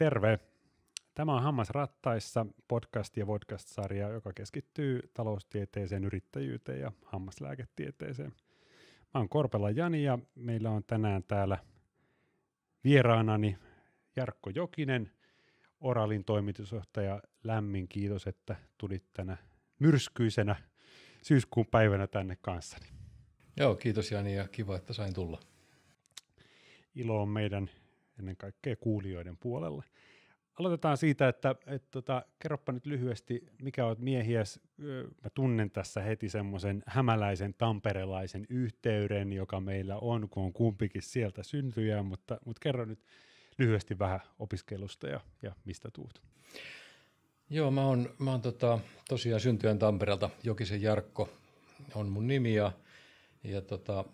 Terve! Tämä on Hammasrattaissa podcast ja podcast-sarja, joka keskittyy taloustieteeseen, yrittäjyyteen ja hammaslääketieteeseen. Mä oon Korpela Jani ja meillä on tänään täällä vieraanani Jarkko Jokinen, Oralin toimitusjohtaja. Lämmin kiitos, että tulit tänä myrskyisenä syyskuun päivänä tänne kanssani. Joo, kiitos Jani ja kiva, että sain tulla. Ilo on meidän ennen kaikkea kuulijoiden puolelle. Aloitetaan siitä, että et, tota, kerropa nyt lyhyesti, mikä olet miehies. Mä tunnen tässä heti semmoisen hämäläisen tamperelaisen yhteyden, joka meillä on, kun on kumpikin sieltä syntyjä, mutta, mutta kerro nyt lyhyesti vähän opiskelusta ja, ja mistä tuut. Joo, mä oon, mä oon tota, tosiaan syntyjän Tampereelta, Jokisen Jarkko on mun nimi ja, ja tota,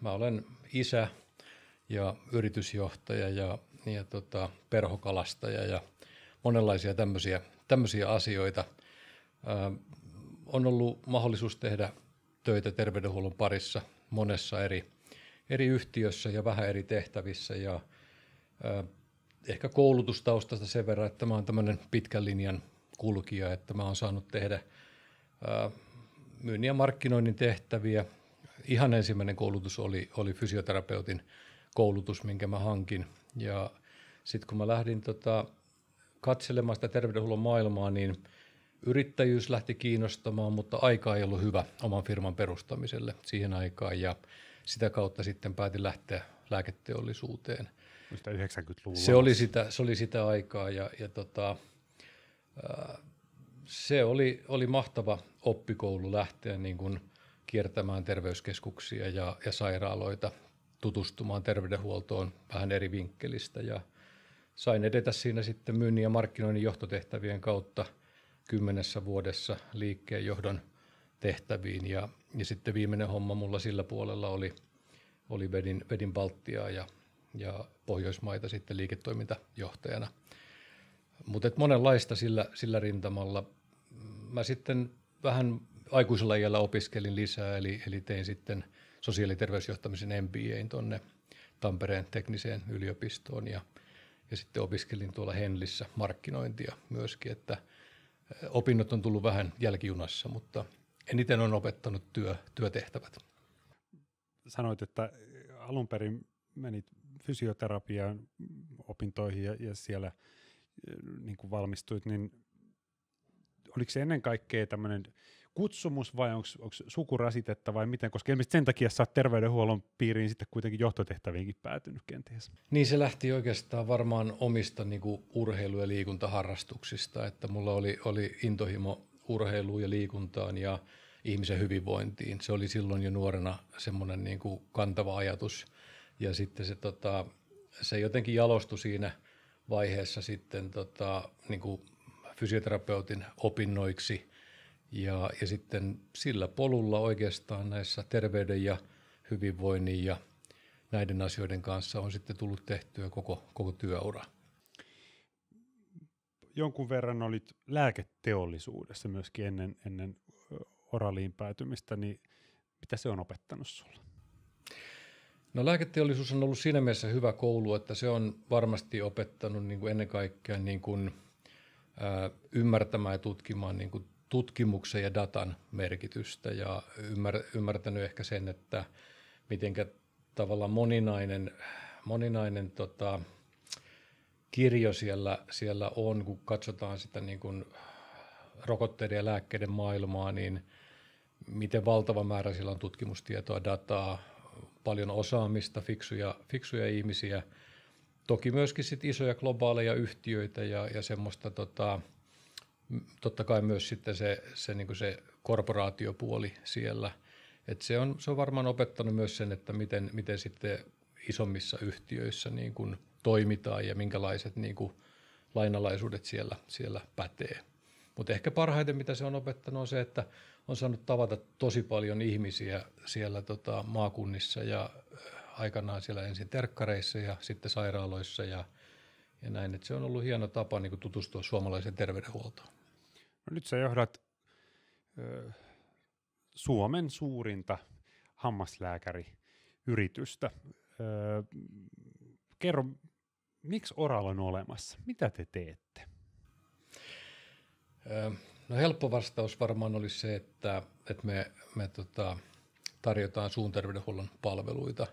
mä olen isä ja yritysjohtaja ja, ja tota, perhokalastaja ja monenlaisia tämmöisiä, tämmöisiä asioita. Ö, on ollut mahdollisuus tehdä töitä terveydenhuollon parissa monessa eri, eri yhtiössä ja vähän eri tehtävissä ja ö, ehkä koulutustaustasta sen verran, että mä oon tämmöinen pitkän linjan kulkija, että mä oon saanut tehdä ö, myynnin ja markkinoinnin tehtäviä. Ihan ensimmäinen koulutus oli, oli fysioterapeutin – koulutus, minkä mä hankin. Ja sitten kun mä lähdin tota, katselemaan sitä terveydenhuollon maailmaa, niin yrittäjyys lähti kiinnostamaan, mutta aika ei ollut hyvä oman firman perustamiselle siihen aikaan ja sitä kautta sitten päätin lähteä lääketeollisuuteen. 90-luvulla. No se oli sitä, se oli sitä aikaa ja, ja tota, se oli, oli mahtava oppikoulu lähteä niin kuin kiertämään terveyskeskuksia ja, ja sairaaloita tutustumaan terveydenhuoltoon vähän eri vinkkelistä ja sain edetä siinä sitten myynnin ja markkinoinnin johtotehtävien kautta kymmenessä vuodessa liikkeen johdon tehtäviin ja, ja sitten viimeinen homma mulla sillä puolella oli, oli vedin, vedin Baltiaa ja, ja Pohjoismaita sitten liiketoimintajohtajana. Mutta monenlaista sillä, sillä rintamalla. Mä sitten vähän aikuisella iällä opiskelin lisää, eli, eli tein sitten – sosiaali- ja terveysjohtamisen MBAin tuonne Tampereen tekniseen yliopistoon ja, ja sitten opiskelin tuolla Henlissä markkinointia myöskin, että opinnot on tullut vähän jälkijunassa, mutta eniten on opettanut työ, työtehtävät. Sanoit, että alun perin menit fysioterapian mm, opintoihin ja, ja siellä niin kuin valmistuit, niin oliko se ennen kaikkea tämmöinen kutsumus vai onko sukurasitetta vai miten, koska ilmeisesti sen takia sä oot terveydenhuollon piiriin sitten kuitenkin johtotehtäviinkin päätynyt kenties. Niin se lähti oikeastaan varmaan omista niin kuin urheilu- ja liikuntaharrastuksista, että mulla oli, oli intohimo urheiluun ja liikuntaan ja ihmisen hyvinvointiin. Se oli silloin jo nuorena semmoinen niin kuin kantava ajatus ja sitten se, tota, se jotenkin jalostui siinä vaiheessa sitten tota, niin kuin fysioterapeutin opinnoiksi – ja, ja sitten sillä polulla oikeastaan näissä terveyden ja hyvinvoinnin ja näiden asioiden kanssa on sitten tullut tehtyä koko, koko työura. Jonkun verran olit lääketeollisuudessa myöskin ennen, ennen oraliin päätymistä, niin mitä se on opettanut sinulle? No lääketeollisuus on ollut siinä mielessä hyvä koulu, että se on varmasti opettanut niin kuin ennen kaikkea niin kuin, ää, ymmärtämään ja tutkimaan niin kuin tutkimuksen ja datan merkitystä ja ymmär, ymmärtänyt ehkä sen, että mitenkä tavallaan moninainen, moninainen tota, kirjo siellä, siellä on, kun katsotaan sitä niin kuin rokotteiden ja lääkkeiden maailmaa, niin miten valtava määrä siellä on tutkimustietoa, dataa, paljon osaamista, fiksuja, fiksuja ihmisiä, toki myöskin sit isoja globaaleja yhtiöitä ja, ja semmoista tota, totta kai myös sitten se, se, niin se korporaatiopuoli siellä. Et se, on, se on varmaan opettanut myös sen, että miten, miten sitten isommissa yhtiöissä niin kuin toimitaan ja minkälaiset niin kuin lainalaisuudet siellä, siellä pätee. Mutta ehkä parhaiten, mitä se on opettanut, on se, että on saanut tavata tosi paljon ihmisiä siellä tota, maakunnissa ja äh, aikanaan siellä ensin terkkareissa ja sitten sairaaloissa ja, ja näin. Et se on ollut hieno tapa niin tutustua suomalaiseen terveydenhuoltoon. No nyt sä johdat ö, Suomen suurinta hammaslääkäriyritystä. Ö, kerro, miksi Oral on olemassa? Mitä te teette? No helppo vastaus varmaan olisi se, että, että me, me tota, tarjotaan suun terveydenhuollon palveluita.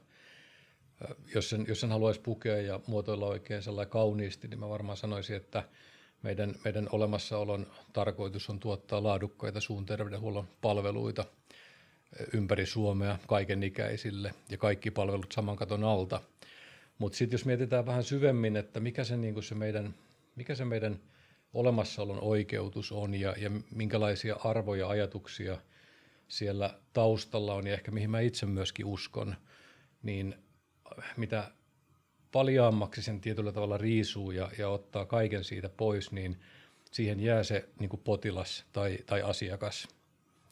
Jos sen, jos sen haluaisi pukea ja muotoilla oikein sellainen kauniisti, niin mä varmaan sanoisin, että – meidän, meidän olemassaolon tarkoitus on tuottaa laadukkaita suun terveydenhuollon palveluita ympäri Suomea kaikenikäisille ja kaikki palvelut saman katon alta. Mutta sitten jos mietitään vähän syvemmin, että mikä se, niin se, meidän, mikä se meidän olemassaolon oikeutus on ja, ja minkälaisia arvoja, ajatuksia siellä taustalla on ja ehkä mihin mä itse myöskin uskon, niin mitä paljaammaksi sen tietyllä tavalla riisuu ja, ja ottaa kaiken siitä pois, niin siihen jää se niin kuin potilas tai, tai asiakas.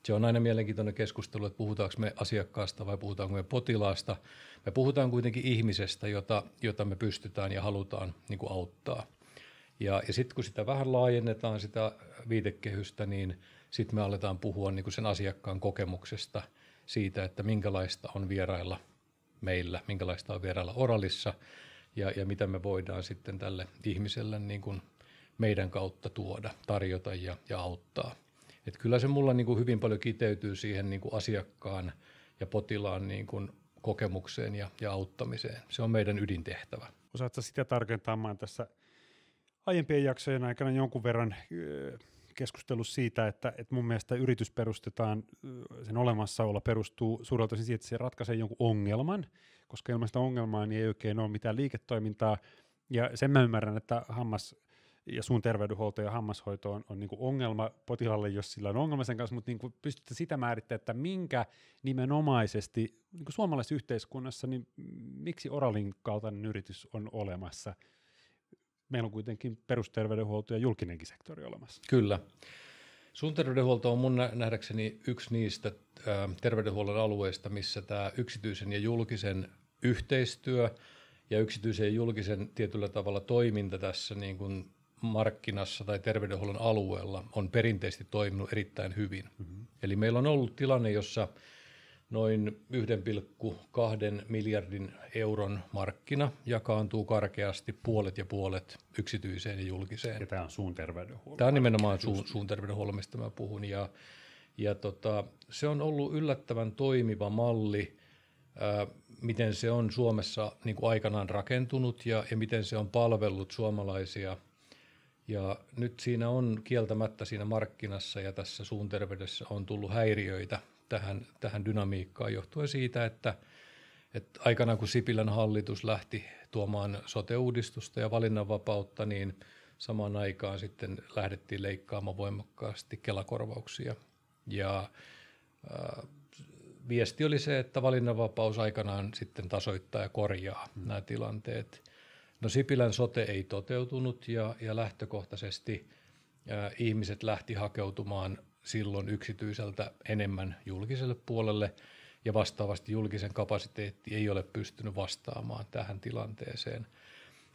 Se on aina mielenkiintoinen keskustelu, että puhutaanko me asiakkaasta vai puhutaanko me potilaasta. Me puhutaan kuitenkin ihmisestä, jota, jota me pystytään ja halutaan niin kuin auttaa. Ja, ja sitten kun sitä vähän laajennetaan sitä viitekehystä, niin sitten me aletaan puhua niin kuin sen asiakkaan kokemuksesta siitä, että minkälaista on vierailla meillä, minkälaista on vierailla oralissa – ja, ja mitä me voidaan sitten tälle ihmiselle niin kuin meidän kautta tuoda, tarjota ja, ja auttaa. Et kyllä se mulla niin kuin hyvin paljon kiteytyy siihen niin kuin asiakkaan ja potilaan niin kuin kokemukseen ja, ja auttamiseen. Se on meidän ydintehtävä. Osaatko sitä tarkentamaan tässä aiempien jaksojen aikana jonkun verran keskustelu siitä, että, että mun mielestä yritys perustetaan, sen olemassaolo perustuu suurelta osin siihen, että se ratkaisee jonkun ongelman – koska ilman sitä ongelmaa niin ei oikein ole mitään liiketoimintaa. Ja sen mä ymmärrän, että hammas ja suun terveydenhuolto ja hammashoito on, on niin kuin ongelma potilaalle, jos sillä on ongelma sen kanssa, mutta niin kuin pystytte sitä määrittämään, että minkä nimenomaisesti niin kuin suomalaisessa yhteiskunnassa, niin miksi Oralin kaltainen yritys on olemassa? Meillä on kuitenkin perusterveydenhuolto ja julkinenkin sektori olemassa. Kyllä. Sun terveydenhuolto on mun nähdäkseni yksi niistä terveydenhuollon alueista, missä tämä yksityisen ja julkisen yhteistyö ja yksityisen ja julkisen tietyllä tavalla toiminta tässä niin kuin markkinassa tai terveydenhuollon alueella on perinteisesti toiminut erittäin hyvin. Mm-hmm. Eli meillä on ollut tilanne, jossa – Noin 1,2 miljardin euron markkina jakaantuu karkeasti puolet ja puolet yksityiseen ja julkiseen. Ja tämä on suun terveydenhuollon. Tämä on nimenomaan suun, suun terveydenhuollon, mistä mä puhun. Ja, ja tota, se on ollut yllättävän toimiva malli, ää, miten se on Suomessa niin kuin aikanaan rakentunut ja, ja miten se on palvellut suomalaisia. Ja nyt siinä on kieltämättä siinä markkinassa ja tässä suun terveydessä on tullut häiriöitä – tähän, tähän dynamiikkaan johtuen siitä, että, että aikanaan kun Sipilän hallitus lähti tuomaan sote-uudistusta ja valinnanvapautta, niin samaan aikaan sitten lähdettiin leikkaamaan voimakkaasti kelakorvauksia. Ja äh, viesti oli se, että valinnanvapaus aikanaan sitten tasoittaa ja korjaa hmm. nämä tilanteet. No Sipilän sote ei toteutunut ja, ja lähtökohtaisesti äh, ihmiset lähti hakeutumaan silloin yksityiseltä enemmän julkiselle puolelle ja vastaavasti julkisen kapasiteetti ei ole pystynyt vastaamaan tähän tilanteeseen.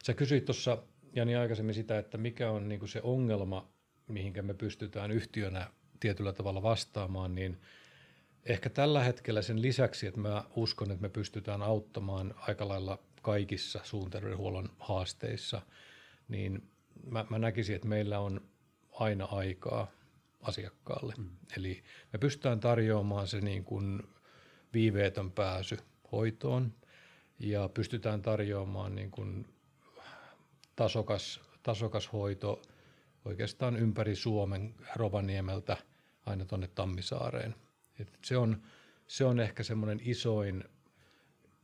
Sä kysyit tuossa Jani aikaisemmin sitä, että mikä on niin se ongelma, mihinkä me pystytään yhtiönä tietyllä tavalla vastaamaan, niin ehkä tällä hetkellä sen lisäksi, että mä uskon, että me pystytään auttamaan aika lailla kaikissa suunterveydenhuollon haasteissa, niin mä, mä näkisin, että meillä on aina aikaa asiakkaalle. Mm. Eli me pystytään tarjoamaan se niin kuin viiveetön pääsy hoitoon ja pystytään tarjoamaan niin kuin tasokas, tasokas hoito oikeastaan ympäri Suomen Rovaniemeltä aina tuonne Tammisaareen. Et se, on, se on ehkä semmoinen isoin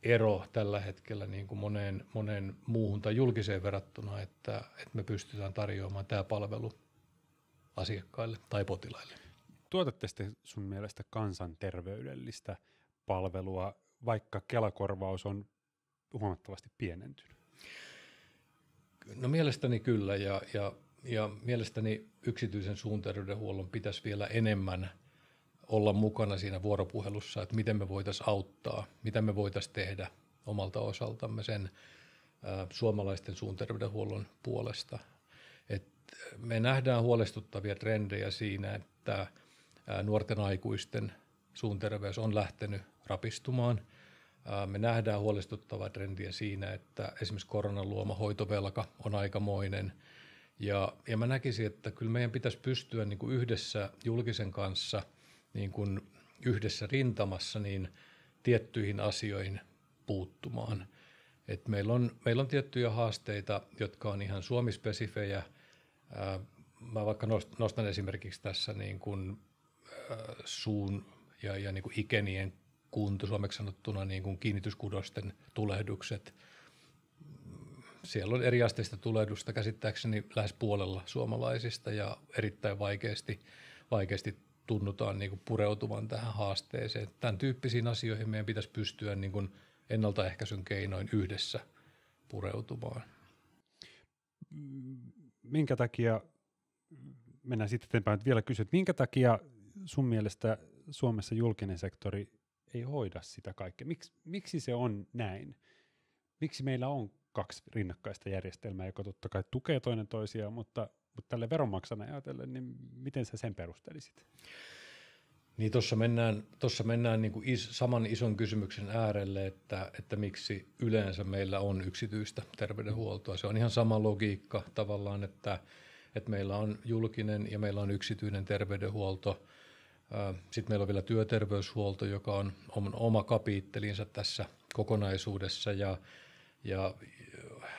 ero tällä hetkellä niin kuin moneen, moneen muuhun tai julkiseen verrattuna, että, että me pystytään tarjoamaan tämä palvelu asiakkaille tai potilaille. Tuotatte sitten sun mielestä kansanterveydellistä palvelua, vaikka kelakorvaus on huomattavasti pienentynyt? No mielestäni kyllä ja, ja, ja mielestäni yksityisen suunterveydenhuollon pitäisi vielä enemmän olla mukana siinä vuoropuhelussa, että miten me voitaisiin auttaa, mitä me voitaisiin tehdä omalta osaltamme sen ä, suomalaisten suunterveydenhuollon puolesta. Et me nähdään huolestuttavia trendejä siinä, että nuorten aikuisten suun terveys on lähtenyt rapistumaan. Me nähdään huolestuttavaa trendiä siinä, että esimerkiksi koronan luoma hoitovelka on aikamoinen. Ja, ja mä näkisin, että kyllä meidän pitäisi pystyä niin kuin yhdessä julkisen kanssa, niin kuin yhdessä rintamassa, niin tiettyihin asioihin puuttumaan. Et meillä, on, meillä on tiettyjä haasteita, jotka on ihan suomispesifejä – Mä vaikka nostan esimerkiksi tässä niin kuin suun ja, ja niin kuin ikenien kunto, suomeksi sanottuna niin kuin kiinnityskudosten tulehdukset. Siellä on eriasteista tulehdusta käsittääkseni lähes puolella suomalaisista ja erittäin vaikeasti, vaikeasti tunnutaan niin kuin pureutuvan tähän haasteeseen. Tämän tyyppisiin asioihin meidän pitäisi pystyä niin kuin ennaltaehkäisyn keinoin yhdessä pureutumaan mm, minkä takia, mennään sitten eteenpäin että vielä kysyt, minkä takia sun mielestä Suomessa julkinen sektori ei hoida sitä kaikkea? Miks, miksi se on näin? Miksi meillä on kaksi rinnakkaista järjestelmää, joka totta kai tukee toinen toisiaan, mutta, mutta tälle veronmaksana ajatellen, niin miten sä sen perustelisit? Niin tuossa mennään, tossa mennään niin kuin is, saman ison kysymyksen äärelle, että, että miksi yleensä meillä on yksityistä terveydenhuoltoa. Se on ihan sama logiikka tavallaan, että, että meillä on julkinen ja meillä on yksityinen terveydenhuolto. Äh, Sitten meillä on vielä työterveyshuolto, joka on oma kapiittelinsa tässä kokonaisuudessa ja, ja äh,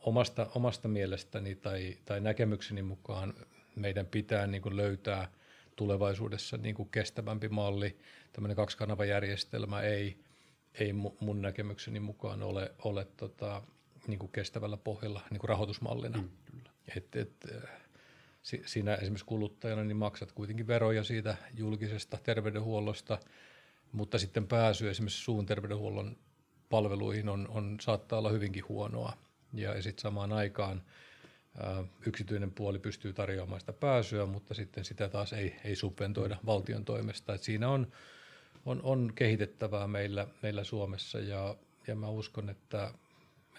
omasta, omasta mielestäni tai, tai näkemykseni mukaan meidän pitää niin kuin löytää – tulevaisuudessa niin kuin kestävämpi malli, tämmöinen kaksikanavajärjestelmä ei, ei mun näkemykseni mukaan ole, ole tota, niin kuin kestävällä pohjalla niin kuin rahoitusmallina. Mm, kyllä. Et, et, äh, si, siinä esimerkiksi kuluttajana niin maksat kuitenkin veroja siitä julkisesta terveydenhuollosta, mutta sitten pääsy esimerkiksi suun terveydenhuollon palveluihin on, on, saattaa olla hyvinkin huonoa. Ja, ja sitten samaan aikaan – yksityinen puoli pystyy tarjoamaan sitä pääsyä, mutta sitten sitä taas ei, ei subventoida valtion toimesta. Et siinä on, on, on kehitettävää meillä, meillä Suomessa ja, ja mä uskon, että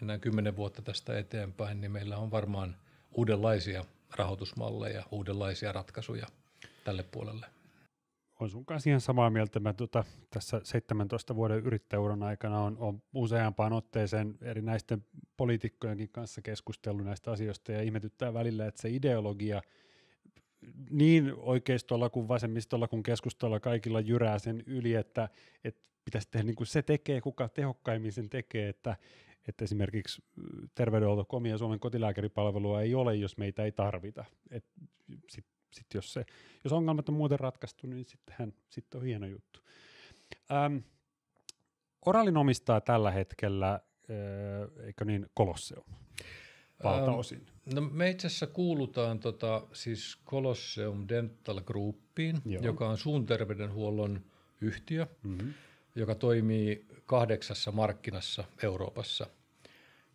mennään kymmenen vuotta tästä eteenpäin, niin meillä on varmaan uudenlaisia rahoitusmalleja, uudenlaisia ratkaisuja tälle puolelle on sun kanssa ihan samaa mieltä. Mä tota, tässä 17 vuoden yrittäjäuran aikana on, on useampaan otteeseen eri näisten poliitikkojenkin kanssa keskustellut näistä asioista ja ihmetyttää välillä, että se ideologia niin oikeistolla kuin vasemmistolla kuin keskustolla kaikilla jyrää sen yli, että, että pitäisi tehdä niin kuin se tekee, kuka tehokkaimmin sen tekee, että, että esimerkiksi terveydenhuoltokomia Suomen kotilääkäripalvelua ei ole, jos meitä ei tarvita. Et sit sitten jos, se, jos ongelmat on muuten ratkaistu, niin sittenhän sitten on hieno juttu. Ähm, Oralin omistaa tällä hetkellä, äh, eikö niin, Kolosseum valtaosin? Ähm, no me itse asiassa kuulutaan tota, siis Colosseum Dental Groupiin, Joo. joka on suun terveydenhuollon yhtiö, mm-hmm. joka toimii kahdeksassa markkinassa Euroopassa.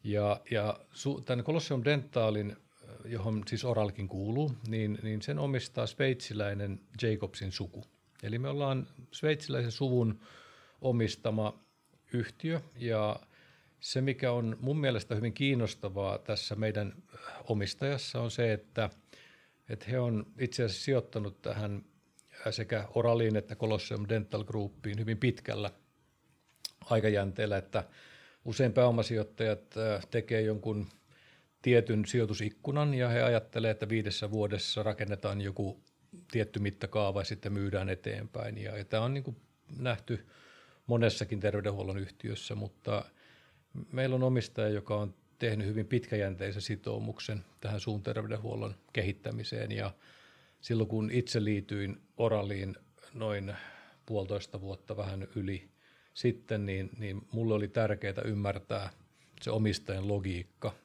Ja, ja su, tämän Colosseum Dentalin johon siis Oralkin kuuluu, niin, niin sen omistaa sveitsiläinen Jacobsin suku. Eli me ollaan sveitsiläisen suvun omistama yhtiö ja se, mikä on mun mielestä hyvin kiinnostavaa tässä meidän omistajassa on se, että, että he on itse asiassa sijoittanut tähän sekä Oraliin että Colosseum Dental Groupiin hyvin pitkällä aikajänteellä, että usein pääomasijoittajat äh, tekee jonkun tietyn sijoitusikkunan ja he ajattelevat, että viidessä vuodessa rakennetaan joku tietty mittakaava ja sitten myydään eteenpäin. Ja, ja tämä on niin kuin nähty monessakin terveydenhuollon yhtiössä, mutta meillä on omistaja, joka on tehnyt hyvin pitkäjänteisen sitoumuksen tähän suun terveydenhuollon kehittämiseen ja silloin kun itse liityin Oraliin noin puolitoista vuotta vähän yli sitten, niin, niin mulle oli tärkeää ymmärtää se omistajan logiikka –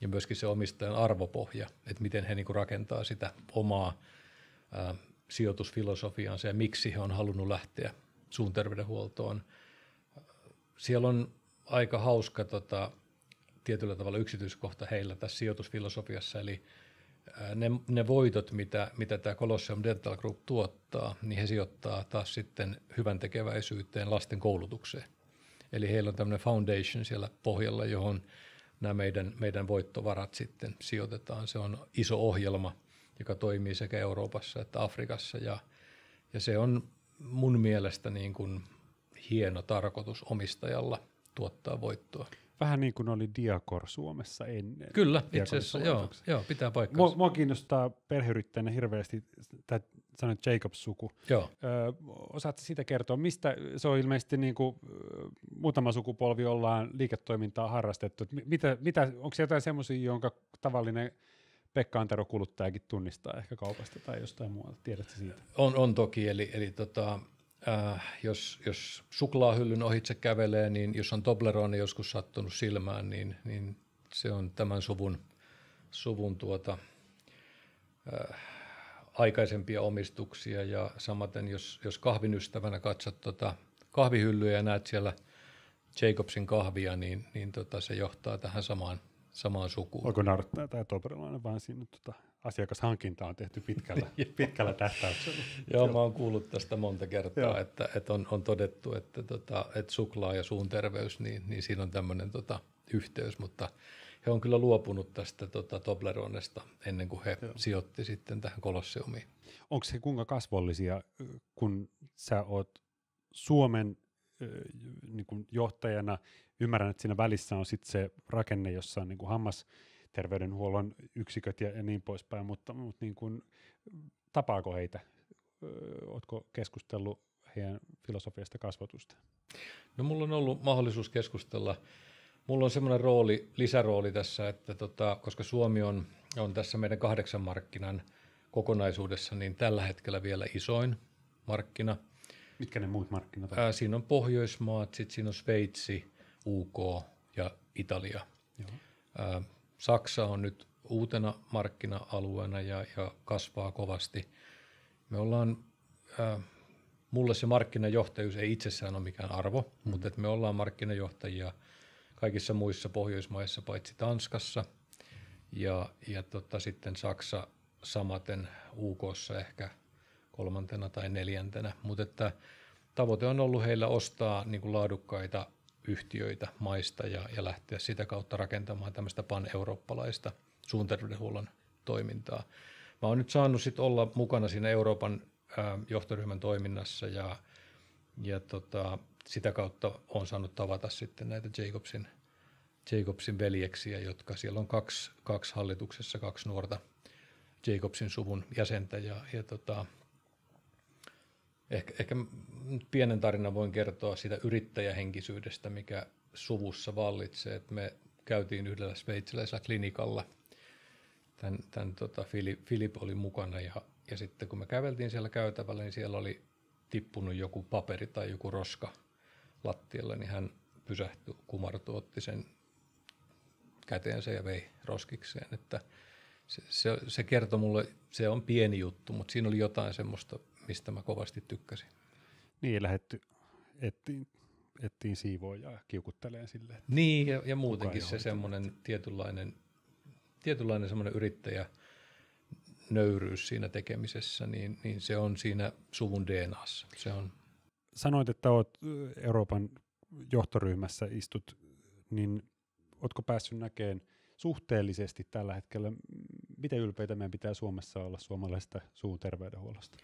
ja myöskin se omistajan arvopohja, että miten he niin kuin rakentaa sitä omaa ä, sijoitusfilosofiaansa ja miksi he on halunnut lähteä suun terveydenhuoltoon. Siellä on aika hauska tota, tietyllä tavalla yksityiskohta heillä tässä sijoitusfilosofiassa, eli ne, ne voitot, mitä, mitä tämä Colosseum Dental Group tuottaa, niin he sijoittaa taas sitten hyvän tekeväisyyteen lasten koulutukseen. Eli heillä on tämmöinen foundation siellä pohjalla, johon – nämä meidän, meidän voittovarat sitten sijoitetaan. Se on iso ohjelma, joka toimii sekä Euroopassa että Afrikassa ja, ja se on mun mielestä niin kuin hieno tarkoitus omistajalla tuottaa voittoa vähän niin kuin oli Diakor Suomessa ennen. Kyllä, itse asiassa joo, joo, pitää paikkaa. Mua, mua kiinnostaa perheyrittäjänä hirveästi tämä sanoit Jacobs-suku. Joo. Ö, osaatko sitä kertoa, mistä se on ilmeisesti niin kuin, muutama sukupolvi ollaan liiketoimintaa harrastettu. mitä, mitä, onko se jotain semmoisia, jonka tavallinen Pekka Antero kuluttajakin tunnistaa ehkä kaupasta tai jostain muualta, tiedätkö siitä? On, on toki, eli, eli tota, äh, jos, jos suklaahyllyn ohitse kävelee, niin jos on Toblerone joskus sattunut silmään, niin, niin se on tämän suvun, suvun tuota, äh, aikaisempia omistuksia ja samaten jos, jos kahvin ystävänä katsot tota kahvihyllyä ja näet siellä Jacobsin kahvia, niin, niin tota se johtaa tähän samaan, samaan sukuun. Onko Narttaa tai Toblerone vaan siinä tota asiakashankinta on tehty pitkällä, pitkällä tähtäyksellä. Joo, mä oon kuullut tästä monta kertaa, että, että on, on todettu, että, tota, että suklaa ja suun terveys, niin, niin siinä on tämmöinen tota, yhteys, mutta he on kyllä luopunut tästä tota, Tobleronesta ennen kuin he Joo. sijoitti sitten tähän Kolosseumiin. Onko se kuinka kasvollisia, kun sä oot Suomen niin kuin johtajana, ymmärrän, että siinä välissä on sitten se rakenne, jossa on niin kuin hammas, terveydenhuollon yksiköt ja, niin poispäin, mutta, mutta niin kuin, tapaako heitä? Oletko keskustellut heidän filosofiasta kasvatusta? No mulla on ollut mahdollisuus keskustella. Mulla on semmoinen rooli, lisärooli tässä, että tota, koska Suomi on, on tässä meidän kahdeksan markkinan kokonaisuudessa, niin tällä hetkellä vielä isoin markkina. Mitkä ne muut markkinat ovat? siinä on Pohjoismaat, sitten siinä on Sveitsi, UK ja Italia. Joo. Ää, Saksa on nyt uutena markkina-alueena ja, ja kasvaa kovasti. Me ollaan, äh, mulle se markkinajohtajuus ei itsessään ole mikään arvo, mm. mutta me ollaan markkinajohtajia kaikissa muissa Pohjoismaissa paitsi Tanskassa ja, ja tota, sitten Saksa samaten uk ehkä kolmantena tai neljäntenä, mutta että tavoite on ollut heillä ostaa niin kuin laadukkaita yhtiöitä maista ja, ja lähteä sitä kautta rakentamaan tämmöistä pan-eurooppalaista suunterveydenhuollon toimintaa. Mä oon nyt saanut sit olla mukana siinä Euroopan ä, johtoryhmän toiminnassa ja, ja tota, sitä kautta on saanut tavata sitten näitä Jacobsin, Jacobsin veljeksiä, jotka siellä on kaksi, kaksi hallituksessa, kaksi nuorta Jacobsin suvun jäsentä ja, ja tota, Ehkä, ehkä pienen tarinan voin kertoa siitä yrittäjähenkisyydestä, mikä suvussa vallitsee. Et me käytiin yhdellä sveitsiläisellä klinikalla. Tän, tän tota, Filip, Filip oli mukana ja, ja sitten kun me käveltiin siellä käytävällä, niin siellä oli tippunut joku paperi tai joku roska lattialle, niin hän pysähtyi, kumartui, otti sen käteensä ja vei roskikseen. Että se, se, se kertoi mulle, se on pieni juttu, mutta siinä oli jotain semmoista, mistä mä kovasti tykkäsin. Niin, lähetty ettiin, ettiin ja kiukuttelee sille. niin, ja, ja muutenkin se semmoinen tietynlainen, tietynlainen semmoinen yrittäjä nöyryys siinä tekemisessä, niin, niin se on siinä suvun DNAssa. Se on. Sanoit, että olet Euroopan johtoryhmässä istut, niin oletko päässyt näkemään suhteellisesti tällä hetkellä, miten ylpeitä meidän pitää Suomessa olla suomalaisesta suun terveydenhuollosta?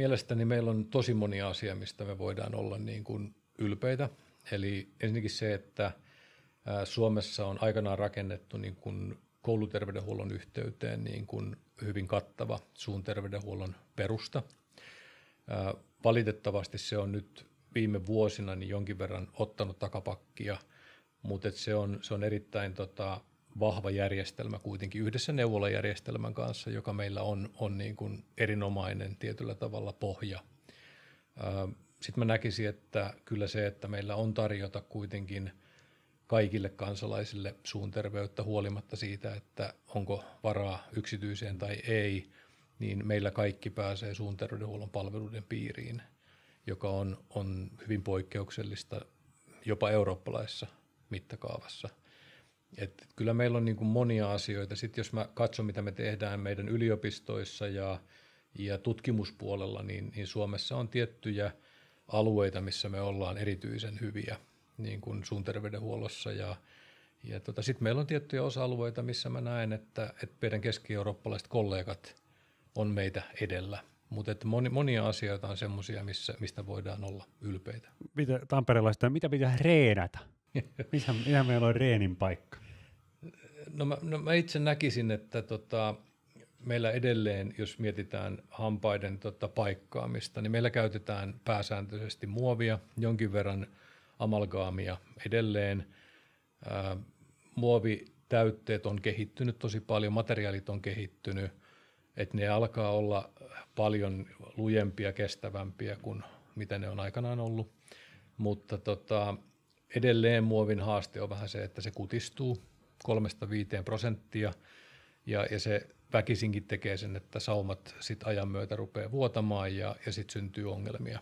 mielestäni meillä on tosi monia asia, mistä me voidaan olla niin kuin ylpeitä. Eli ensinnäkin se, että Suomessa on aikanaan rakennettu niin kuin kouluterveydenhuollon yhteyteen niin kuin hyvin kattava suun terveydenhuollon perusta. Valitettavasti se on nyt viime vuosina niin jonkin verran ottanut takapakkia, mutta se on, se on erittäin tota, vahva järjestelmä kuitenkin yhdessä neuvolajärjestelmän kanssa, joka meillä on, on niin kuin erinomainen tietyllä tavalla pohja. Sitten mä näkisin, että kyllä se, että meillä on tarjota kuitenkin kaikille kansalaisille suun terveyttä huolimatta siitä, että onko varaa yksityiseen tai ei, niin meillä kaikki pääsee suun terveydenhuollon palveluiden piiriin, joka on, on hyvin poikkeuksellista jopa eurooppalaisessa mittakaavassa – et kyllä meillä on niin kuin monia asioita. Sitten jos mä katson, mitä me tehdään meidän yliopistoissa ja, ja tutkimuspuolella, niin, niin Suomessa on tiettyjä alueita, missä me ollaan erityisen hyviä, niin kuin sun terveydenhuollossa ja, ja tota, sitten meillä on tiettyjä osa-alueita, missä mä näen, että, että meidän keski-eurooppalaiset kollegat on meitä edellä. Mutta moni, monia asioita on semmoisia, mistä voidaan olla ylpeitä. Mitä, tamperelaista, mitä pitää reenätä? Missä, missä meillä on reenin paikka? No mä, no mä itse näkisin, että tota, meillä edelleen, jos mietitään hampaiden tota, paikkaamista, niin meillä käytetään pääsääntöisesti muovia, jonkin verran amalgaamia edelleen. Ää, muovitäytteet on kehittynyt tosi paljon, materiaalit on kehittynyt, että ne alkaa olla paljon lujempia, kestävämpiä kuin mitä ne on aikanaan ollut. Mutta tota, edelleen muovin haaste on vähän se, että se kutistuu kolmesta viiteen prosenttia ja, ja se väkisinkin tekee sen, että saumat sit ajan myötä rupeaa vuotamaan ja, ja sitten syntyy ongelmia.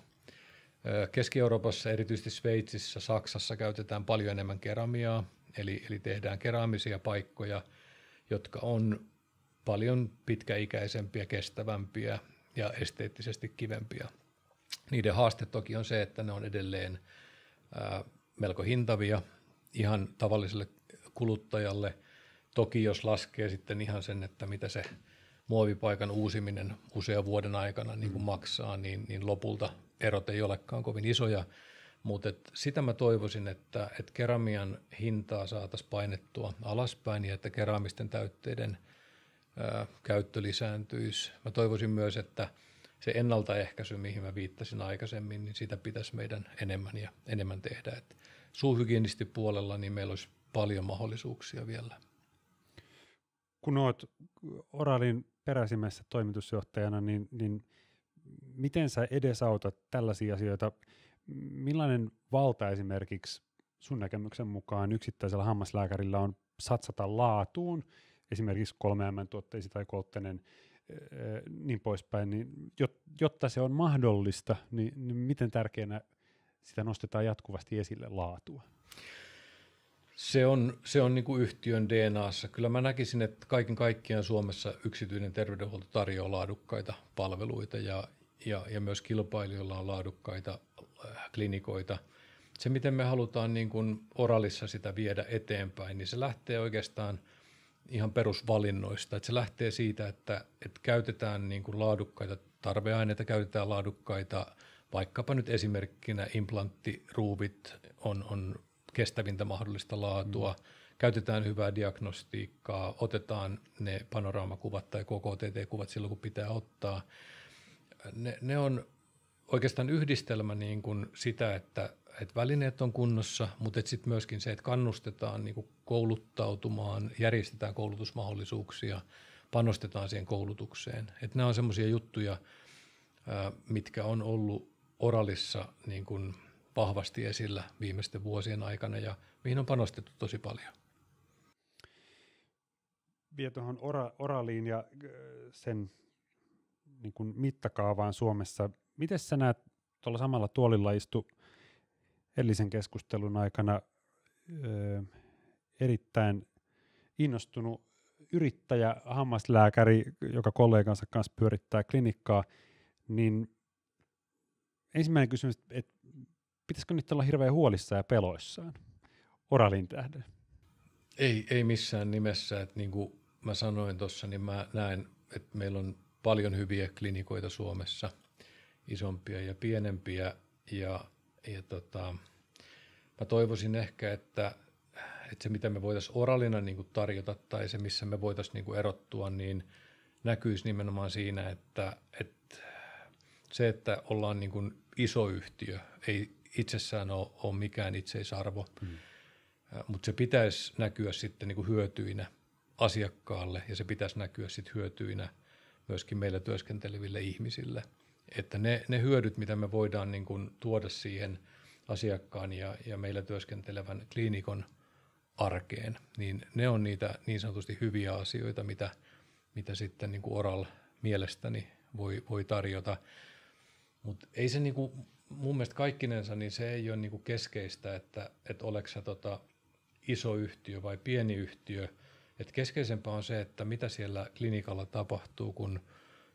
Keski-Euroopassa, erityisesti Sveitsissä, Saksassa käytetään paljon enemmän keramiaa, eli, eli tehdään keraamisia paikkoja, jotka on paljon pitkäikäisempiä, kestävämpiä ja esteettisesti kivempiä. Niiden haaste toki on se, että ne on edelleen ää, melko hintavia ihan tavalliselle kuluttajalle. Toki jos laskee sitten ihan sen, että mitä se muovipaikan uusiminen usean vuoden aikana niin kuin mm. maksaa, niin, niin lopulta erot ei olekaan kovin isoja. Mutta sitä mä toivoisin, että et keramian hintaa saataisiin painettua alaspäin ja että keraamisten täytteiden ää, käyttö lisääntyisi. Mä toivoisin myös, että se ennaltaehkäisy, mihin mä viittasin aikaisemmin, niin sitä pitäisi meidän enemmän ja enemmän tehdä. Että suuhygienistipuolella, niin meillä olisi paljon mahdollisuuksia vielä. Kun olet Oralin peräsimmässä toimitusjohtajana, niin, niin miten sä edesautat tällaisia asioita? Millainen valta esimerkiksi sun näkemyksen mukaan yksittäisellä hammaslääkärillä on satsata laatuun, esimerkiksi 3M-tuotteisiin tai kolttenen niin poispäin, niin jotta se on mahdollista, niin, niin miten tärkeänä sitä nostetaan jatkuvasti esille laatua. Se on, se on niin kuin yhtiön DNAssa. Kyllä mä näkisin, että kaiken kaikkiaan Suomessa yksityinen terveydenhuolto tarjoaa laadukkaita palveluita ja, ja, ja myös kilpailijoilla on laadukkaita äh, klinikoita. Se, miten me halutaan niin kuin oralissa sitä viedä eteenpäin, niin se lähtee oikeastaan ihan perusvalinnoista. Että se lähtee siitä, että, että käytetään niin kuin laadukkaita tarveaineita, käytetään laadukkaita – Vaikkapa nyt esimerkkinä implanttiruuvit on, on kestävintä mahdollista laatua, mm. käytetään hyvää diagnostiikkaa, otetaan ne panoraamakuvat tai KKTT-kuvat silloin, kun pitää ottaa. Ne, ne on oikeastaan yhdistelmä niin kuin sitä, että, että välineet on kunnossa, mutta sitten myöskin se, että kannustetaan niin kuin kouluttautumaan, järjestetään koulutusmahdollisuuksia, panostetaan siihen koulutukseen. Et nämä on semmoisia juttuja, mitkä on ollut Oralissa niin kuin vahvasti esillä viimeisten vuosien aikana ja mihin on panostettu tosi paljon. Vie tuohon ora, oraliin ja äh, sen niin kuin mittakaavaan Suomessa. Miten sä näet, tuolla samalla tuolilla istu edellisen keskustelun aikana ö, äh, erittäin innostunut yrittäjä, hammaslääkäri, joka kollegansa kanssa pyörittää klinikkaa, niin ensimmäinen kysymys, että pitäisikö nyt olla hirveän huolissa ja peloissaan oralin tähden? Ei, ei missään nimessä. Että niin kuin mä sanoin tuossa, niin mä näen, että meillä on paljon hyviä klinikoita Suomessa, isompia ja pienempiä. Ja, ja tota, mä toivoisin ehkä, että, että se mitä me voitaisiin oralina niin kuin tarjota tai se missä me voitaisiin niin kuin erottua, niin näkyisi nimenomaan siinä, että, että se, että ollaan niin kuin iso yhtiö, ei itsessään ole, ole mikään itseisarvo, mm. mutta se pitäisi näkyä sitten niin kuin hyötyinä asiakkaalle ja se pitäisi näkyä sitten hyötyinä myöskin meillä työskenteleville ihmisille. Että ne, ne hyödyt, mitä me voidaan niin kuin tuoda siihen asiakkaan ja, ja meillä työskentelevän kliinikon arkeen, niin ne on niitä niin sanotusti hyviä asioita, mitä, mitä sitten niin kuin Oral mielestäni voi, voi tarjota. Mutta ei se niinku, mun mielestä kaikkinensa, niin se ei ole niinku keskeistä, että et oleks sä tota iso yhtiö vai pieni yhtiö. Et keskeisempää on se, että mitä siellä klinikalla tapahtuu, kun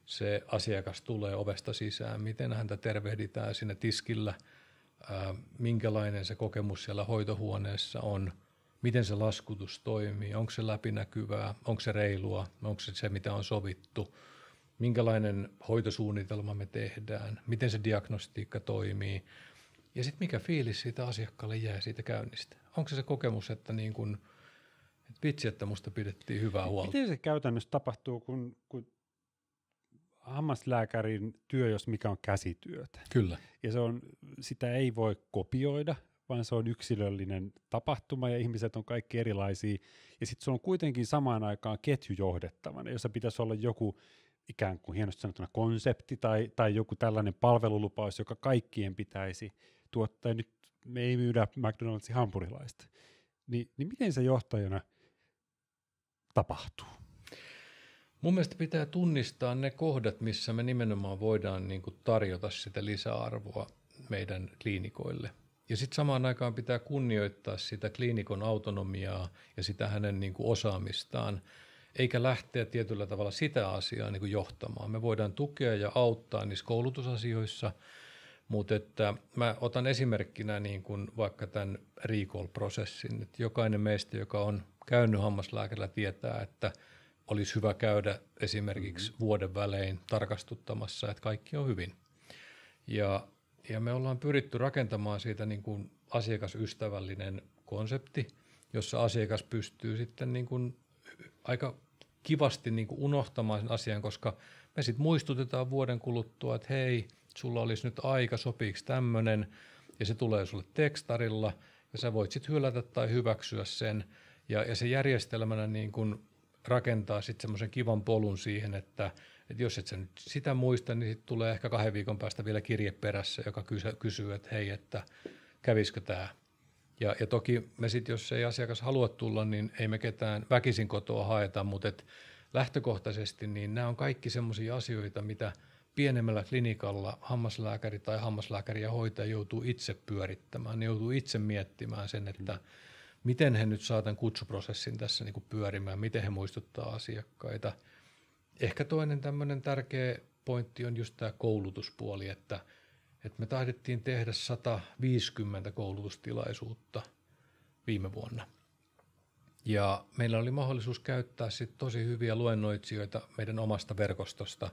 se asiakas tulee ovesta sisään, miten häntä tervehditään sinne tiskillä, ää, minkälainen se kokemus siellä hoitohuoneessa on, miten se laskutus toimii, onko se läpinäkyvää, onko se reilua, onko se se, mitä on sovittu – minkälainen hoitosuunnitelma me tehdään, miten se diagnostiikka toimii ja sitten mikä fiilis siitä asiakkaalle jää siitä käynnistä. Onko se se kokemus, että niin kun, että vitsi, että musta pidettiin hyvää huolta. Miten se käytännössä tapahtuu, kun, kun hammaslääkärin työ, jos mikä on käsityötä. Kyllä. Ja se on, sitä ei voi kopioida, vaan se on yksilöllinen tapahtuma ja ihmiset on kaikki erilaisia. Ja sitten se on kuitenkin samaan aikaan ketjujohdettavana, jossa pitäisi olla joku ikään kuin hienosti sanottuna konsepti tai, tai joku tällainen palvelulupaus, joka kaikkien pitäisi tuottaa. Nyt me ei myydä McDonald'sin hampurilaista. Ni, niin miten se johtajana tapahtuu? Mun mielestä pitää tunnistaa ne kohdat, missä me nimenomaan voidaan niin kuin tarjota sitä lisäarvoa meidän kliinikoille. Ja sitten samaan aikaan pitää kunnioittaa sitä kliinikon autonomiaa ja sitä hänen niin kuin osaamistaan – eikä lähteä tietyllä tavalla sitä asiaa niin kuin johtamaan. Me voidaan tukea ja auttaa niissä koulutusasioissa, mutta että mä otan esimerkkinä niin kuin vaikka tämän recall-prosessin, että jokainen meistä, joka on käynyt hammaslääkärillä, tietää, että olisi hyvä käydä esimerkiksi mm-hmm. vuoden välein tarkastuttamassa, että kaikki on hyvin. Ja, ja me ollaan pyritty rakentamaan siitä niin kuin asiakasystävällinen konsepti, jossa asiakas pystyy sitten niin kuin aika kivasti niin kuin unohtamaan sen asian, koska me sitten muistutetaan vuoden kuluttua, että hei, sulla olisi nyt aika, sopiiksi tämmöinen, ja se tulee sulle tekstarilla, ja sä voit sitten hylätä tai hyväksyä sen, ja, ja se järjestelmänä niin kuin rakentaa sitten semmoisen kivan polun siihen, että, että jos et sä nyt sitä muista, niin sitten tulee ehkä kahden viikon päästä vielä kirje perässä, joka kysyy, että hei, että kävisikö tämä ja, ja toki me sitten, jos ei asiakas halua tulla, niin ei me ketään väkisin kotoa haeta, mutta et lähtökohtaisesti niin nämä on kaikki sellaisia asioita, mitä pienemmällä klinikalla hammaslääkäri tai hammaslääkäri ja hoitaja joutuu itse pyörittämään. Ne joutuu itse miettimään sen, että miten he nyt saa tämän kutsuprosessin tässä niin kuin pyörimään, miten he muistuttaa asiakkaita. Ehkä toinen tämmöinen tärkeä pointti on just tämä koulutuspuoli, että – että me tahdettiin tehdä 150 koulutustilaisuutta viime vuonna. Ja meillä oli mahdollisuus käyttää sit tosi hyviä luennoitsijoita meidän omasta verkostosta,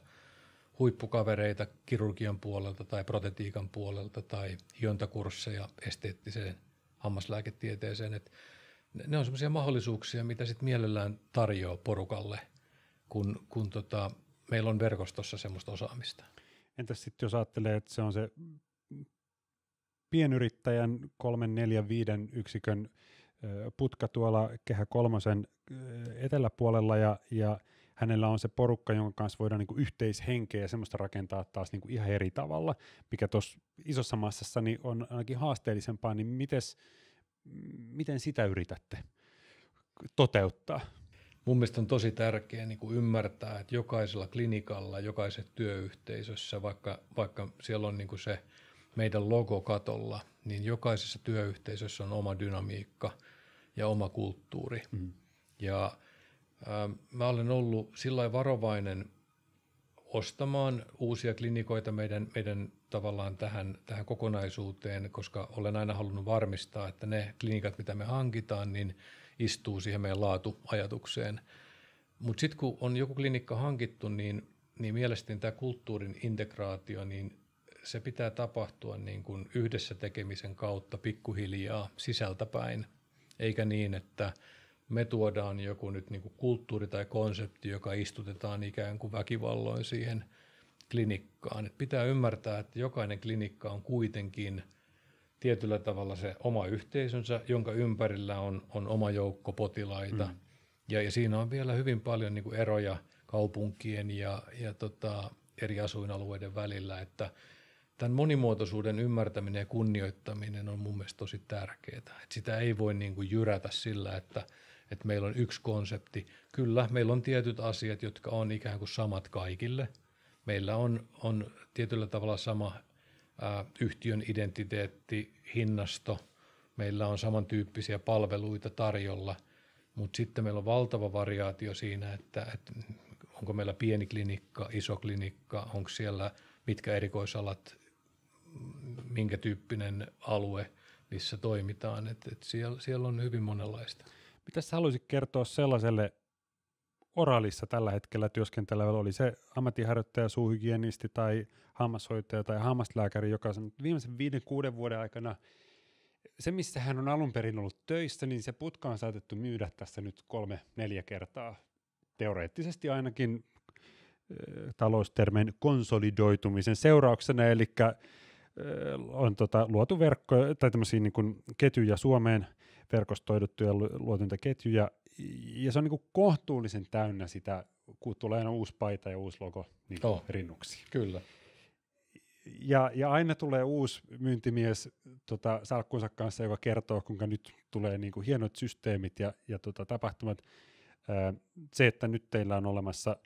huippukavereita kirurgian puolelta tai protetiikan puolelta tai hiontakursseja esteettiseen hammaslääketieteeseen. Et ne on sellaisia mahdollisuuksia, mitä sitten mielellään tarjoaa porukalle, kun, kun tota, meillä on verkostossa semmoista osaamista. Entäs sitten jos ajattelee, että se on se pienyrittäjän kolmen, neljän, viiden yksikön putka tuolla kehä kolmosen eteläpuolella ja, ja hänellä on se porukka, jonka kanssa voidaan niin kuin yhteishenkeä ja semmoista rakentaa taas niin kuin ihan eri tavalla, mikä tuossa isossa massassa niin on ainakin haasteellisempaa, niin mites, miten sitä yritätte toteuttaa? mun mielestä on tosi tärkeää niin kuin ymmärtää, että jokaisella klinikalla, jokaisessa työyhteisössä, vaikka, vaikka siellä on niin kuin se meidän logo katolla, niin jokaisessa työyhteisössä on oma dynamiikka ja oma kulttuuri. Mm. Ja ä, ähm, mä olen ollut sillä varovainen ostamaan uusia klinikoita meidän, meidän tavallaan tähän, tähän kokonaisuuteen, koska olen aina halunnut varmistaa, että ne klinikat, mitä me hankitaan, niin – istuu siihen meidän laatuajatukseen. Mutta sitten kun on joku klinikka hankittu, niin, niin mielestäni tämä kulttuurin integraatio, niin se pitää tapahtua niin kuin yhdessä tekemisen kautta pikkuhiljaa sisältäpäin, eikä niin, että me tuodaan joku nyt niin kuin kulttuuri tai konsepti, joka istutetaan ikään kuin väkivalloin siihen klinikkaan. Et pitää ymmärtää, että jokainen klinikka on kuitenkin – tietyllä tavalla se oma yhteisönsä, jonka ympärillä on, on oma joukko potilaita. Mm. Ja, ja siinä on vielä hyvin paljon niin kuin eroja kaupunkien ja, ja tota, eri asuinalueiden välillä, että tämän monimuotoisuuden ymmärtäminen ja kunnioittaminen on mun mielestä tosi tärkeää. Et sitä ei voi niin kuin jyrätä sillä, että, että meillä on yksi konsepti. Kyllä, meillä on tietyt asiat, jotka on ikään kuin samat kaikille. Meillä on, on tietyllä tavalla sama yhtiön identiteetti, hinnasto, meillä on samantyyppisiä palveluita tarjolla, mutta sitten meillä on valtava variaatio siinä, että, että onko meillä pieni klinikka, iso klinikka, onko siellä mitkä erikoisalat, minkä tyyppinen alue, missä toimitaan, että et siellä, siellä on hyvin monenlaista. Mitä sä haluaisit kertoa sellaiselle oralissa tällä hetkellä työskentelevällä, oli se ammattiharjoittaja, suuhygienisti tai hammashoitaja tai hammaslääkäri, joka on viimeisen viiden, kuuden vuoden aikana se, missä hän on alun perin ollut töissä, niin se putka on saatettu myydä tässä nyt kolme, neljä kertaa. Teoreettisesti ainakin eh, taloustermin konsolidoitumisen seurauksena, eli eh, on tota, luotu verkko, tai tämmöisiä niin kuin ketjuja Suomeen, verkostoiduttuja luotintaketjuja, ja se on niin kohtuullisen täynnä sitä, kun tulee aina uusi paita ja uusi logo niin oh, rinnuksi. Kyllä. Ja, ja aina tulee uusi myyntimies tota, salkkunsa kanssa, joka kertoo, kuinka nyt tulee niin kuin hienot systeemit ja, ja tota, tapahtumat. se, että nyt teillä on olemassa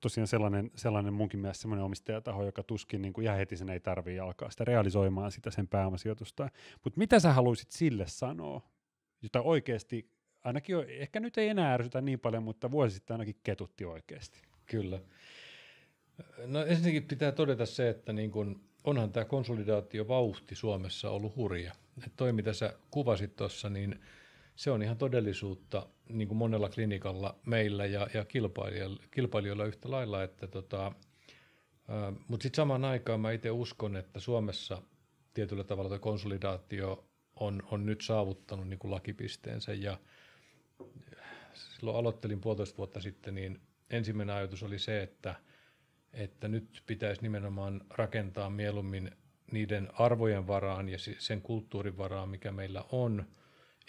tosiaan sellainen, sellainen munkin mielestä sellainen omistajataho, joka tuskin niin kuin ihan heti sen ei tarvii alkaa sitä realisoimaan sitä sen pääomasijoitusta. Mutta mitä sä haluaisit sille sanoa, jota oikeasti ainakin, ehkä nyt ei enää ärsytä niin paljon, mutta vuosi sitten ainakin ketutti oikeasti. Kyllä. No ensinnäkin pitää todeta se, että niin kun onhan tämä konsolidaatiovauhti Suomessa ollut hurja. Et toi, mitä sä kuvasit tuossa, niin se on ihan todellisuutta niin kuin monella klinikalla meillä ja, ja kilpailijoilla, kilpailijoilla yhtä lailla. Että tota, mutta sitten samaan aikaan mä itse uskon, että Suomessa tietyllä tavalla tuo konsolidaatio on, on nyt saavuttanut niin kuin lakipisteensä ja – silloin aloittelin puolitoista vuotta sitten, niin ensimmäinen ajatus oli se, että, että nyt pitäisi nimenomaan rakentaa mieluummin niiden arvojen varaan ja sen kulttuurin varaan, mikä meillä on,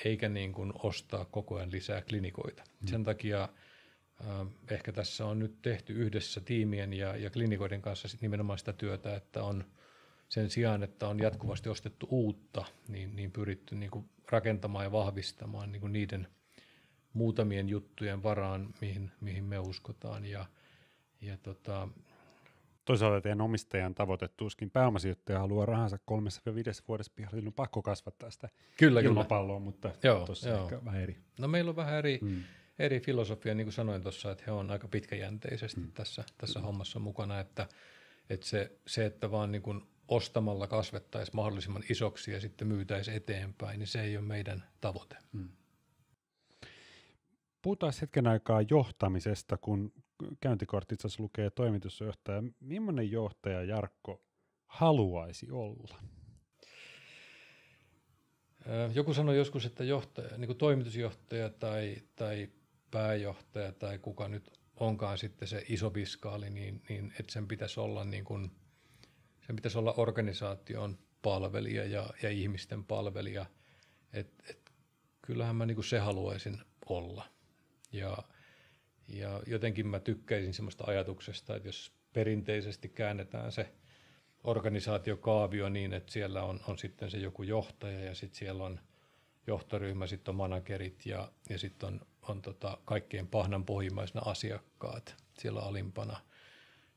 eikä niin kuin ostaa koko ajan lisää klinikoita. Mm. Sen takia äh, ehkä tässä on nyt tehty yhdessä tiimien ja, ja klinikoiden kanssa sit nimenomaan sitä työtä, että on sen sijaan, että on jatkuvasti ostettu uutta, niin, niin pyritty niin kuin rakentamaan ja vahvistamaan niin kuin niiden – muutamien juttujen varaan, mihin, mihin me uskotaan. Ja, ja tota... Toisaalta teidän omistajan tavoite tuskin pääomasijoittaja haluaa rahansa kolmessa ja viidessä vuodessa pihalle, niin on pakko kasvattaa sitä kyllä, ilmapalloa, kyllä. mutta joo, tuossa joo. ehkä vähän eri. No meillä on vähän eri, hmm. eri filosofia, niin kuin sanoin tuossa, että he on aika pitkäjänteisesti hmm. tässä, tässä hmm. hommassa mukana, että, että se, se, että vaan niin kuin ostamalla kasvettaisiin mahdollisimman isoksi ja sitten myytäisiin eteenpäin, niin se ei ole meidän tavoite. Hmm. Puhutaan hetken aikaa johtamisesta, kun käyntikortti itse asiassa lukee toimitusjohtaja. Millainen johtaja Jarkko haluaisi olla? Joku sanoi joskus, että johtaja, niin kuin toimitusjohtaja tai, tai pääjohtaja tai kuka nyt onkaan sitten se iso viskaali, niin, niin että sen pitäisi olla, niin kuin, sen pitäisi olla organisaation palvelija ja, ja ihmisten palvelija. Et, et, kyllähän mä niin kuin se haluaisin olla. Ja, ja jotenkin mä tykkäisin semmoista ajatuksesta, että jos perinteisesti käännetään se organisaatiokaavio niin, että siellä on, on sitten se joku johtaja ja sitten siellä on johtoryhmä, sitten on managerit ja, ja sitten on, on tota kaikkien pahnan pohjimmaisena asiakkaat siellä alimpana,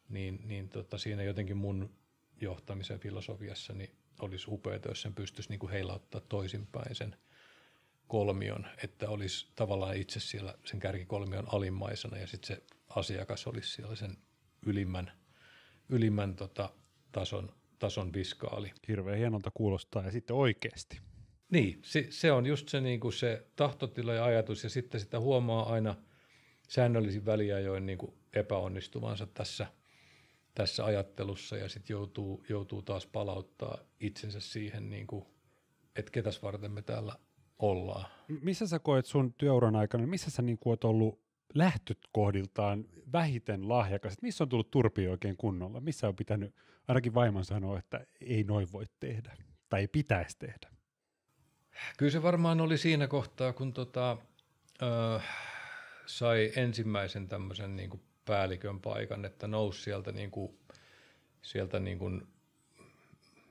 niin, niin tota siinä jotenkin mun johtamisen filosofiassa niin olisi upeaa, jos sen pystyisi niin heilauttaa toisinpäin sen kolmion, että olisi tavallaan itse siellä sen kärkikolmion alimmaisena ja sitten se asiakas olisi siellä sen ylimmän, ylimmän tota, tason, tason viskaali. Hirveän hienolta kuulostaa ja sitten oikeasti. Niin, se, se on just se, niin kuin se tahtotila ja ajatus ja sitten sitä huomaa aina säännöllisin väliajoin niin kuin epäonnistuvansa tässä, tässä ajattelussa ja sitten joutuu, joutuu taas palauttaa itsensä siihen, niin kuin, että ketäs varten me täällä ollaan. Missä sä koet sun työuran aikana, niin missä sä niin oot ollut lähtökohdiltaan vähiten lahjakas? Missä on tullut turpi oikein kunnolla? Missä on pitänyt, ainakin vaimon sanoa, että ei noin voi tehdä tai ei pitäisi tehdä? Kyllä se varmaan oli siinä kohtaa, kun tota, ö, sai ensimmäisen tämmöisen niin kuin päällikön paikan, että nousi sieltä, niin kuin, sieltä niin kuin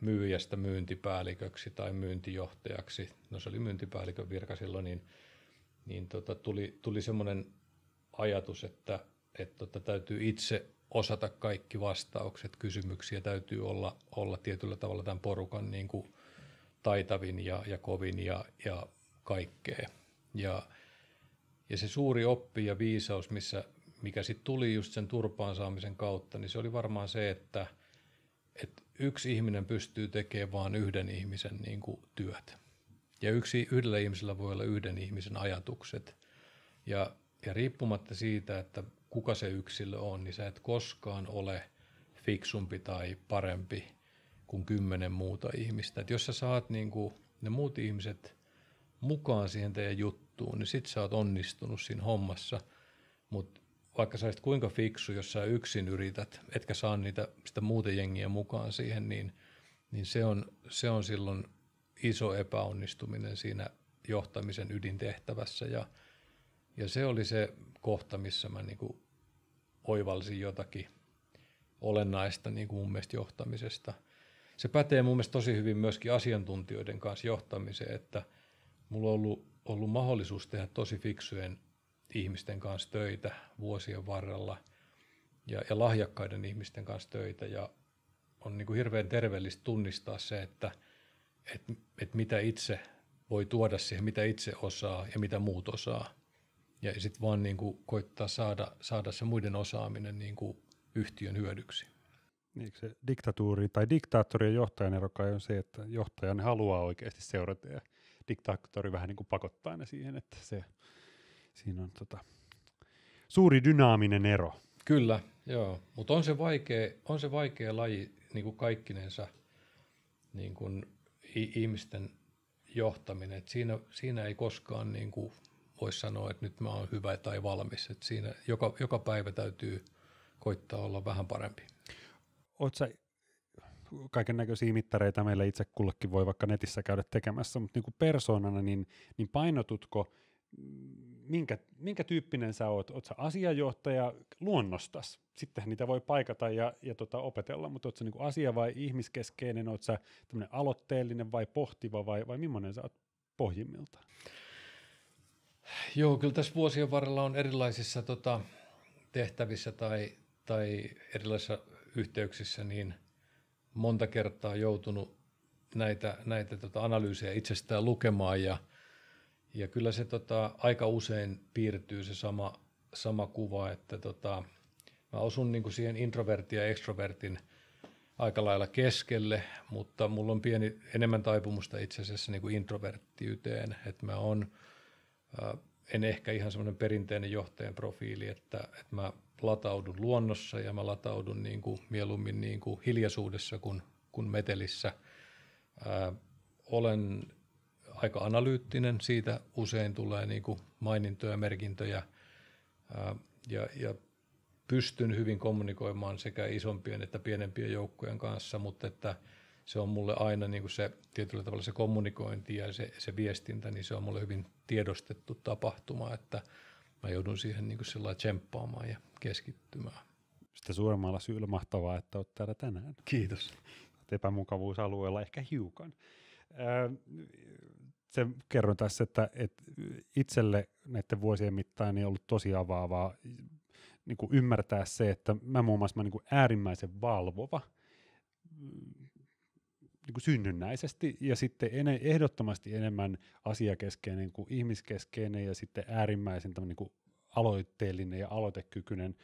myyjästä myyntipäälliköksi tai myyntijohtajaksi, no se oli myyntipäällikön virka silloin, niin, niin tota, tuli, tuli semmoinen ajatus, että et tota, täytyy itse osata kaikki vastaukset, kysymyksiä täytyy olla, olla tietyllä tavalla tämän porukan niin kuin taitavin ja, ja kovin ja, ja kaikkea. Ja, ja se suuri oppi ja viisaus, missä, mikä sitten tuli just sen turpaan saamisen kautta, niin se oli varmaan se, että – että yksi ihminen pystyy tekemään vain yhden ihmisen niin kuin työt. Ja yksi, yhdellä ihmisellä voi olla yhden ihmisen ajatukset. Ja, ja riippumatta siitä, että kuka se yksilö on, niin sä et koskaan ole fiksumpi tai parempi kuin kymmenen muuta ihmistä. Et jos sä saat niin kuin ne muut ihmiset mukaan siihen teidän juttuun, niin sit sä oot onnistunut siinä hommassa. Mutta vaikka sä olisit kuinka fiksu, jos sä yksin yrität, etkä saa niitä, sitä muuten jengiä mukaan siihen, niin, niin se, on, se on silloin iso epäonnistuminen siinä johtamisen ydintehtävässä. Ja, ja se oli se kohta, missä mä niinku oivalsin jotakin olennaista niin mun mielestä johtamisesta. Se pätee mun mielestä tosi hyvin myöskin asiantuntijoiden kanssa johtamiseen, että mulla on ollut, ollut mahdollisuus tehdä tosi fiksujen ihmisten kanssa töitä vuosien varrella ja, ja lahjakkaiden ihmisten kanssa töitä ja on niin kuin hirveän terveellistä tunnistaa se, että et, et mitä itse voi tuoda siihen, mitä itse osaa ja mitä muut osaa. Ja sitten vaan niin kuin koittaa saada, saada se muiden osaaminen niin kuin yhtiön hyödyksi. Niin, se diktatuuri tai diktaattori ja johtajan ero on se, että johtajan haluaa oikeasti seurata ja diktaattori vähän niin kuin pakottaa ne siihen, että se siinä on tota, suuri dynaaminen ero. Kyllä, joo. Mutta on, se on se vaikea laji niin kuin kaikkinensa niin kuin ihmisten johtaminen. Et siinä, siinä ei koskaan niin kuin voi sanoa, että nyt mä oon hyvä tai valmis. Et siinä joka, joka päivä täytyy koittaa olla vähän parempi. Oletko kaiken näköisiä mittareita meillä itse kullekin voi vaikka netissä käydä tekemässä, mutta niin kuin persoonana, niin, niin painotutko minkä, minkä tyyppinen sä oot? Oot sä asiajohtaja luonnostas? sittenhän niitä voi paikata ja, ja tota opetella, mutta oot sä niinku asia- vai ihmiskeskeinen? Oot sä tämmöinen aloitteellinen vai pohtiva vai, vai millainen sä oot pohjimmilta? Joo, kyllä tässä vuosien varrella on erilaisissa tota, tehtävissä tai, tai erilaisissa yhteyksissä niin monta kertaa joutunut näitä, näitä tota, analyysejä itsestään lukemaan ja – ja kyllä se tota, aika usein piirtyy se sama, sama kuva, että tota, mä osun niin kuin siihen introvertin ja extrovertin aika lailla keskelle, mutta mulla on pieni, enemmän taipumusta itse asiassa niin kuin introverttiyteen, että mä on, äh, en ehkä ihan semmoinen perinteinen johtajan profiili, että, että mä lataudun luonnossa ja mä lataudun niin kuin mieluummin niin kuin hiljaisuudessa kuin, kuin metelissä. Äh, olen aika analyyttinen, siitä usein tulee niin kuin mainintoja, merkintöjä ää, ja, ja pystyn hyvin kommunikoimaan sekä isompien että pienempien joukkojen kanssa, mutta että se on mulle aina niin kuin se tietyllä tavalla se kommunikointi ja se, se viestintä, niin se on mulle hyvin tiedostettu tapahtuma, että mä joudun siihen niin kuin sellainen tsemppaamaan ja keskittymään. Sitä suuremmalla syyllä mahtavaa, että olet täällä tänään. Kiitos. Epämukavuusalueella ehkä hiukan se kerron tässä, että, että itselle näiden vuosien mittaan niin on ollut tosi avaavaa niin kuin ymmärtää se, että mä muun muassa mä niin kuin äärimmäisen valvova mm, niin kuin synnynnäisesti ja sitten en, ehdottomasti enemmän asiakeskeinen niin kuin ihmiskeskeinen ja sitten äärimmäisen niin kuin aloitteellinen ja aloitekykyinen,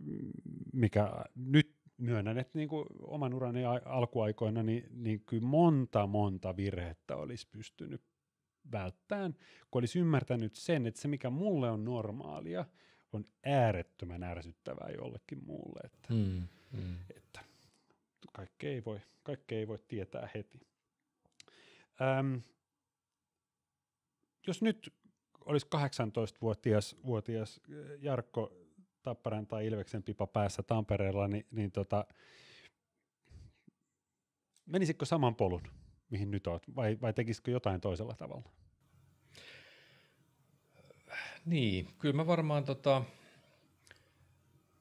mm, mikä nyt myönnän, että niin kuin oman urani alkuaikoina niin, niin kyllä monta monta virhettä olisi pystynyt välttään, kun olisi ymmärtänyt sen, että se mikä mulle on normaalia, on äärettömän ärsyttävää jollekin muulle. Että, mm, mm. että kaikkea ei voi, kaikkea ei voi tietää heti. Öm, jos nyt olisi 18-vuotias vuotias eh, Jarkko Tapparan tai Ilveksen pipa päässä Tampereella, niin, niin tota, menisitkö saman polun? mihin nyt olet, vai, vai tekisikö jotain toisella tavalla? Niin, kyllä mä varmaan tota,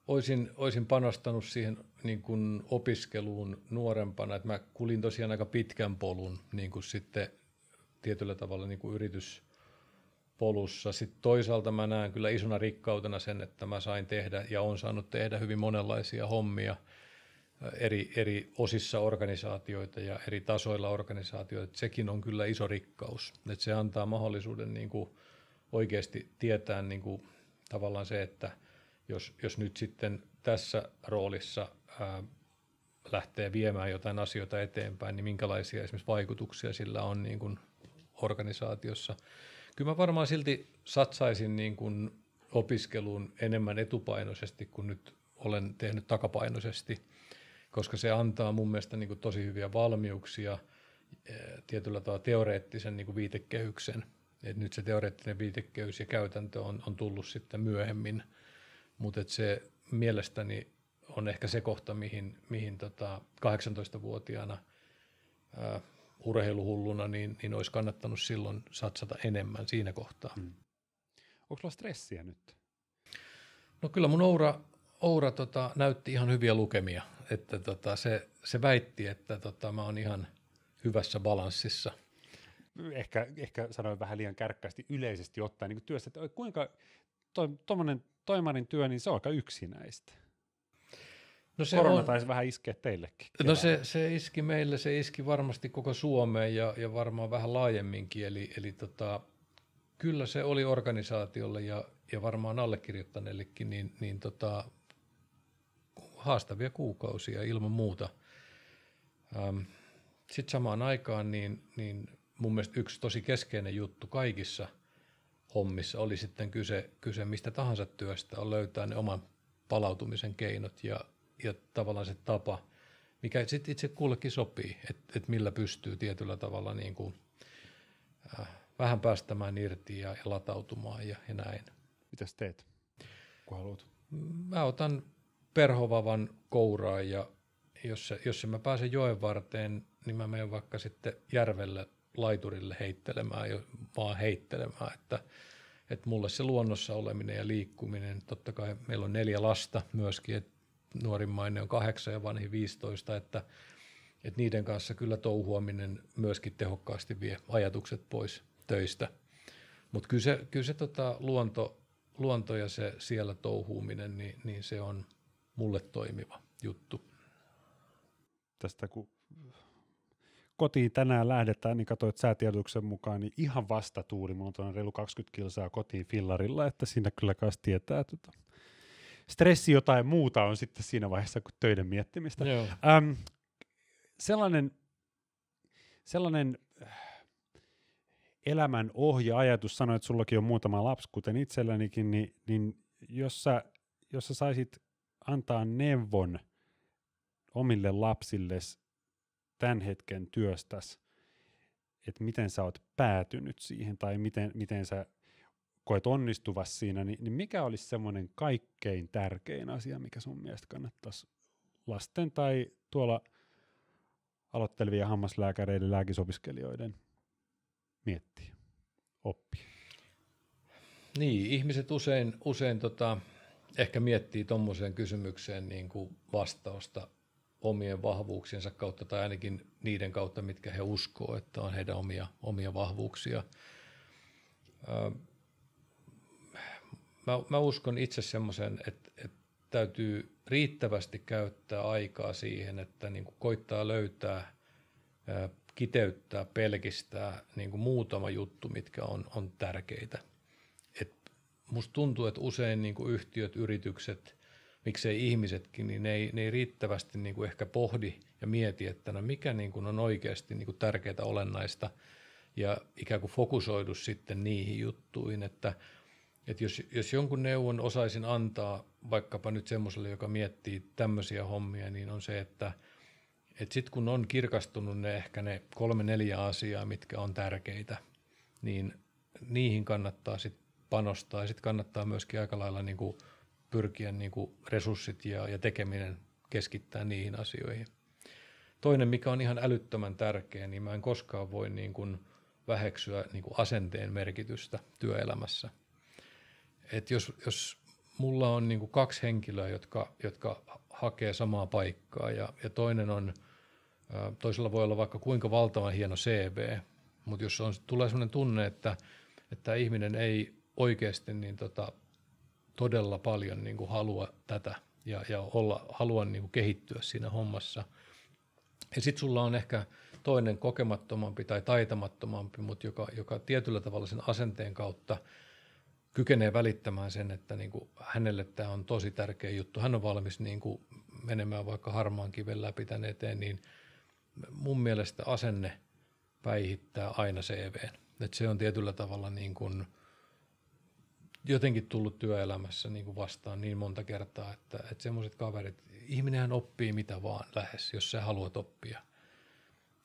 olisin, olisin panostanut siihen niin kuin opiskeluun nuorempana, että mä kulin tosiaan aika pitkän polun niin kuin sitten tietyllä tavalla niin kuin yrityspolussa. Sitten toisaalta mä näen kyllä isona rikkautena sen, että mä sain tehdä ja on saanut tehdä hyvin monenlaisia hommia – eri, eri osissa organisaatioita ja eri tasoilla organisaatioita, että sekin on kyllä iso rikkaus. Että se antaa mahdollisuuden niin kuin oikeasti tietää niin kuin tavallaan se, että jos, jos nyt sitten tässä roolissa ää, lähtee viemään jotain asioita eteenpäin, niin minkälaisia esimerkiksi vaikutuksia sillä on niin kuin organisaatiossa. Kyllä mä varmaan silti satsaisin niin kuin opiskeluun enemmän etupainoisesti kuin nyt olen tehnyt takapainoisesti – koska se antaa mun mielestä niin kuin tosi hyviä valmiuksia eh, tietyllä tavalla teoreettisen niin kuin viitekehyksen. Et nyt se teoreettinen viitekehys ja käytäntö on, on tullut sitten myöhemmin, mutta se mielestäni on ehkä se kohta, mihin, mihin tota 18-vuotiaana ää, eh, urheiluhulluna, niin, niin olisi kannattanut silloin satsata enemmän siinä kohtaa. Hmm. Onko sulla stressiä nyt? No kyllä mun Oura, Oura tota, näytti ihan hyviä lukemia että tota, se, se väitti, että tota, mä oon ihan hyvässä balanssissa. Ehkä, ehkä sanoin vähän liian kärkkästi yleisesti ottaen niin työstä, että kuinka tuommoinen to, toimarin työ, niin se on aika yksinäistä. No se Korona on, taisi vähän iskeä teillekin. No se, se iski meille, se iski varmasti koko Suomeen ja, ja varmaan vähän laajemminkin, eli, eli tota, kyllä se oli organisaatiolle ja, ja varmaan allekirjoittaneellekin niin, niin tota, haastavia kuukausia ilman muuta. Ähm, Sitten samaan aikaan niin, niin mun mielestä yksi tosi keskeinen juttu kaikissa hommissa oli sitten kyse, kyse mistä tahansa työstä, on löytää ne oman palautumisen keinot ja, ja tavallaan se tapa, mikä sitten itse kullekin sopii, että et millä pystyy tietyllä tavalla niin kuin, äh, vähän päästämään irti ja, ja latautumaan ja, ja näin. Mitäs teet, kun haluat? Mä otan perhovavan kouraan ja jos, se, jos se mä pääsen joen varteen, niin mä menen vaikka sitten järvelle laiturille heittelemään, vaan heittelemään, että, että mulle se luonnossa oleminen ja liikkuminen, totta kai meillä on neljä lasta myöskin, että nuorimmainen on kahdeksan ja vanhin 15, että, että niiden kanssa kyllä touhuaminen myöskin tehokkaasti vie ajatukset pois töistä. Mutta kyllä se, kyllä se tota luonto, luonto ja se siellä touhuuminen, niin, niin se on – mulle toimiva juttu. Tästä kun kotiin tänään lähdetään, niin katsoit säätiedotuksen mukaan, niin ihan vastatuuri. Mulla on reilu 20 kilsaa kotiin fillarilla, että siinä kyllä kanssa tietää että tota, stressi jotain muuta on sitten siinä vaiheessa kuin töiden miettimistä. Joo. Äm, sellainen, sellainen äh, elämän ohje-ajatus, sanoit, että sullakin on muutama lapsi, kuten itsellänikin, niin, niin jos, sä, jos sä saisit antaa neuvon omille lapsille tämän hetken työstäs, että miten sä oot päätynyt siihen tai miten, miten sä koet onnistuva siinä, niin, niin mikä olisi semmoinen kaikkein tärkein asia, mikä sun mielestä kannattaisi lasten tai tuolla aloittelevien hammaslääkäreiden, lääkisopiskelijoiden miettiä, oppia? Niin, ihmiset usein, usein tota, ehkä miettii tuommoiseen kysymykseen niin kuin vastausta omien vahvuuksiensa kautta tai ainakin niiden kautta, mitkä he uskoo, että on heidän omia, omia vahvuuksia. Mä, mä uskon itse semmoisen, että, että täytyy riittävästi käyttää aikaa siihen, että niin kuin koittaa löytää, kiteyttää, pelkistää niin kuin muutama juttu, mitkä on, on tärkeitä – musta tuntuu, että usein niin kuin yhtiöt, yritykset, miksei ihmisetkin, niin ne ei, ne ei riittävästi niin kuin ehkä pohdi ja mieti, että no mikä niin kuin on oikeasti niin kuin tärkeää olennaista ja ikään kuin fokusoidu sitten niihin juttuihin, että, että jos, jos jonkun neuvon osaisin antaa vaikkapa nyt semmoiselle, joka miettii tämmöisiä hommia, niin on se, että et sitten kun on kirkastunut ne ehkä ne kolme neljä asiaa, mitkä on tärkeitä, niin niihin kannattaa sitten panostaa ja sitten kannattaa myöskin aika lailla niin kuin pyrkiä niin kuin resurssit ja, ja tekeminen keskittää niihin asioihin. Toinen, mikä on ihan älyttömän tärkeä, niin mä en koskaan voi niin kuin väheksyä niin kuin asenteen merkitystä työelämässä. Et jos, jos mulla on niin kuin kaksi henkilöä, jotka, jotka hakee samaa paikkaa ja, ja toinen on, toisella voi olla vaikka kuinka valtavan hieno CV, mutta jos on, tulee sellainen tunne, että, että ihminen ei oikeasti niin tota, todella paljon niin kuin halua tätä ja, ja olla, halua niin kuin kehittyä siinä hommassa. Ja sitten sulla on ehkä toinen kokemattomampi tai taitamattomampi, mutta joka, joka tietyllä tavalla sen asenteen kautta kykenee välittämään sen, että niin kuin hänelle tämä on tosi tärkeä juttu. Hän on valmis niin kuin menemään vaikka harmaan kiven läpi tämän eteen, niin mun mielestä asenne päihittää aina CVn. Et se on tietyllä tavalla niin kuin – jotenkin tullut työelämässä niin kuin vastaan niin monta kertaa, että, että semmoiset kaverit, ihminenhän oppii mitä vaan lähes, jos sä haluat oppia.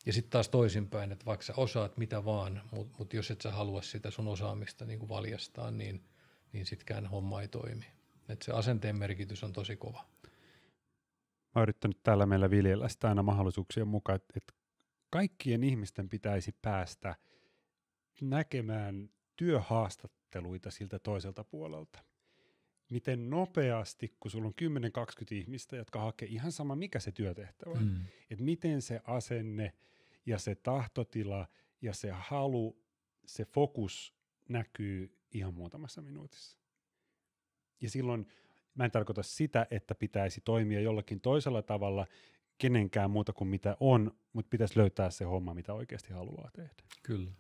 Ja sitten taas toisinpäin, että vaikka sä osaat mitä vaan, mutta mut jos et sä halua sitä sun osaamista niin kuin valjastaa, niin, niin sitkään homma ei toimi. Et se asenteen merkitys on tosi kova. Mä oon yrittänyt täällä meillä viljellä sitä aina mahdollisuuksien mukaan, että, kaikkien ihmisten pitäisi päästä näkemään työhaastat haastatteluita siltä toiselta puolelta. Miten nopeasti, kun sulla on 10-20 ihmistä, jotka hakee ihan sama, mikä se työtehtävä on, mm. että miten se asenne ja se tahtotila ja se halu, se fokus näkyy ihan muutamassa minuutissa. Ja silloin mä en tarkoita sitä, että pitäisi toimia jollakin toisella tavalla kenenkään muuta kuin mitä on, mutta pitäisi löytää se homma, mitä oikeasti haluaa tehdä. Kyllä.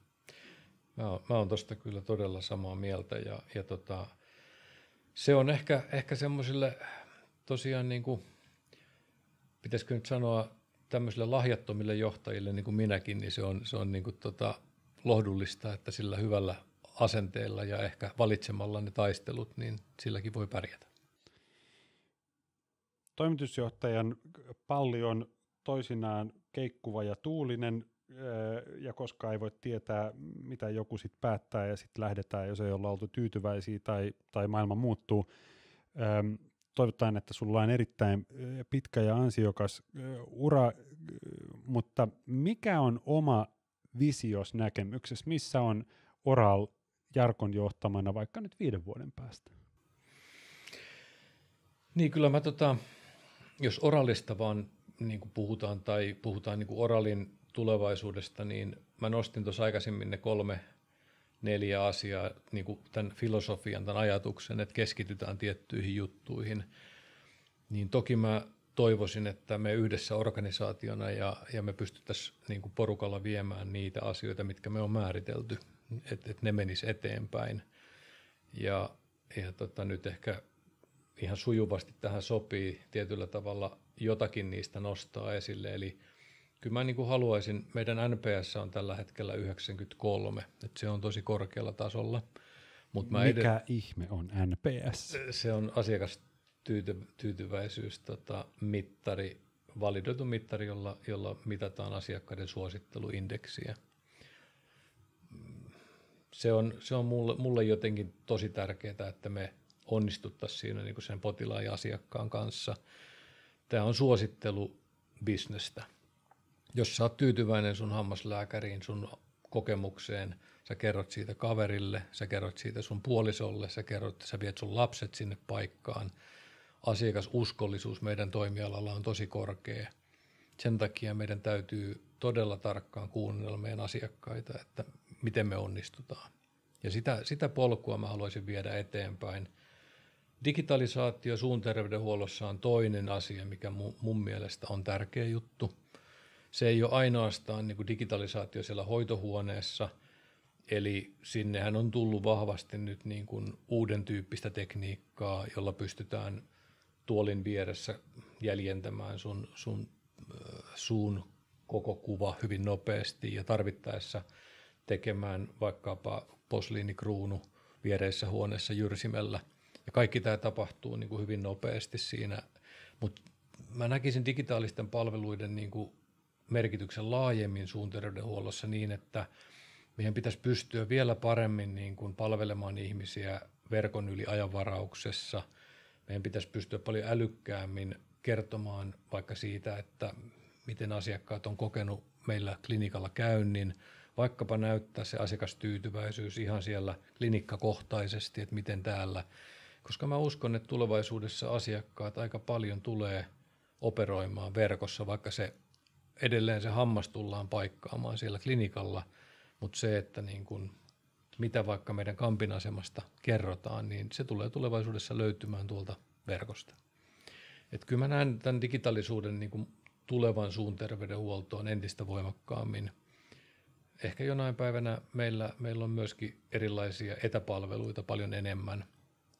Mä mä oon tuosta kyllä todella samaa mieltä ja, ja tota, se on ehkä, ehkä semmoisille tosiaan niin kuin, pitäisikö nyt sanoa tämmöisille lahjattomille johtajille niin kuin minäkin, niin se on, se on niin kuin tota, lohdullista, että sillä hyvällä asenteella ja ehkä valitsemalla ne taistelut, niin silläkin voi pärjätä. Toimitusjohtajan palli on toisinaan keikkuva ja tuulinen, ja koska ei voi tietää, mitä joku sitten päättää ja sitten lähdetään, jos ei olla oltu tyytyväisiä tai, tai maailma muuttuu. Toivotaan, että sulla on erittäin pitkä ja ansiokas ura, mutta mikä on oma visios näkemyksessä? Missä on Oral Jarkon johtamana vaikka nyt viiden vuoden päästä? Niin kyllä mä tota, jos oralista vaan niin puhutaan tai puhutaan niin oralin tulevaisuudesta, niin mä nostin tuossa aikaisemmin ne kolme, neljä asiaa, niin kuin tämän filosofian, tämän ajatuksen, että keskitytään tiettyihin juttuihin, niin toki mä toivoisin, että me yhdessä organisaationa ja, ja me pystyttäisiin niin kuin porukalla viemään niitä asioita, mitkä me on määritelty, että et ne menis eteenpäin. Ja, ja tota, nyt ehkä ihan sujuvasti tähän sopii tietyllä tavalla jotakin niistä nostaa esille, eli – kyllä mä niin kuin haluaisin, meidän NPS on tällä hetkellä 93, että se on tosi korkealla tasolla. Mut mä Mikä edes, ihme on NPS? Se on asiakastyytyväisyys tota, mittari, validoitu mittari, jolla, jolla mitataan asiakkaiden suositteluindeksiä. Se on, se on mulle, mulle jotenkin tosi tärkeää, että me onnistuttaisiin siinä niin kuin sen potilaan ja asiakkaan kanssa. Tämä on suosittelubisnestä jos sä oot tyytyväinen sun hammaslääkäriin, sun kokemukseen, sä kerrot siitä kaverille, sä kerrot siitä sun puolisolle, sä kerrot, että sä viet sun lapset sinne paikkaan. Asiakasuskollisuus meidän toimialalla on tosi korkea. Sen takia meidän täytyy todella tarkkaan kuunnella meidän asiakkaita, että miten me onnistutaan. Ja sitä, sitä polkua mä haluaisin viedä eteenpäin. Digitalisaatio suun terveydenhuollossa on toinen asia, mikä mun, mielestä on tärkeä juttu – se ei ole ainoastaan niin kuin digitalisaatio siellä hoitohuoneessa, eli sinnehän on tullut vahvasti nyt niin kuin uuden tyyppistä tekniikkaa, jolla pystytään tuolin vieressä jäljentämään sun, sun äh, suun koko kuva hyvin nopeasti ja tarvittaessa tekemään vaikkapa posliinikruunu viereissä huoneessa jyrsimellä. Ja kaikki tämä tapahtuu niin kuin hyvin nopeasti siinä, mutta mä näkisin digitaalisten palveluiden niin kuin merkityksen laajemmin suun terveydenhuollossa niin, että meidän pitäisi pystyä vielä paremmin niin kuin palvelemaan ihmisiä verkon yli ajanvarauksessa. Meidän pitäisi pystyä paljon älykkäämmin kertomaan vaikka siitä, että miten asiakkaat on kokenut meillä klinikalla käynnin, vaikkapa näyttää se asiakastyytyväisyys ihan siellä klinikkakohtaisesti, että miten täällä, koska mä uskon, että tulevaisuudessa asiakkaat aika paljon tulee operoimaan verkossa, vaikka se edelleen se hammas tullaan paikkaamaan siellä klinikalla, mutta se, että niin kun, mitä vaikka meidän kampin asemasta kerrotaan, niin se tulee tulevaisuudessa löytymään tuolta verkosta. Et kyllä mä näen tämän digitaalisuuden niin kun tulevan suun terveydenhuoltoon entistä voimakkaammin. Ehkä jonain päivänä meillä, meillä on myöskin erilaisia etäpalveluita paljon enemmän,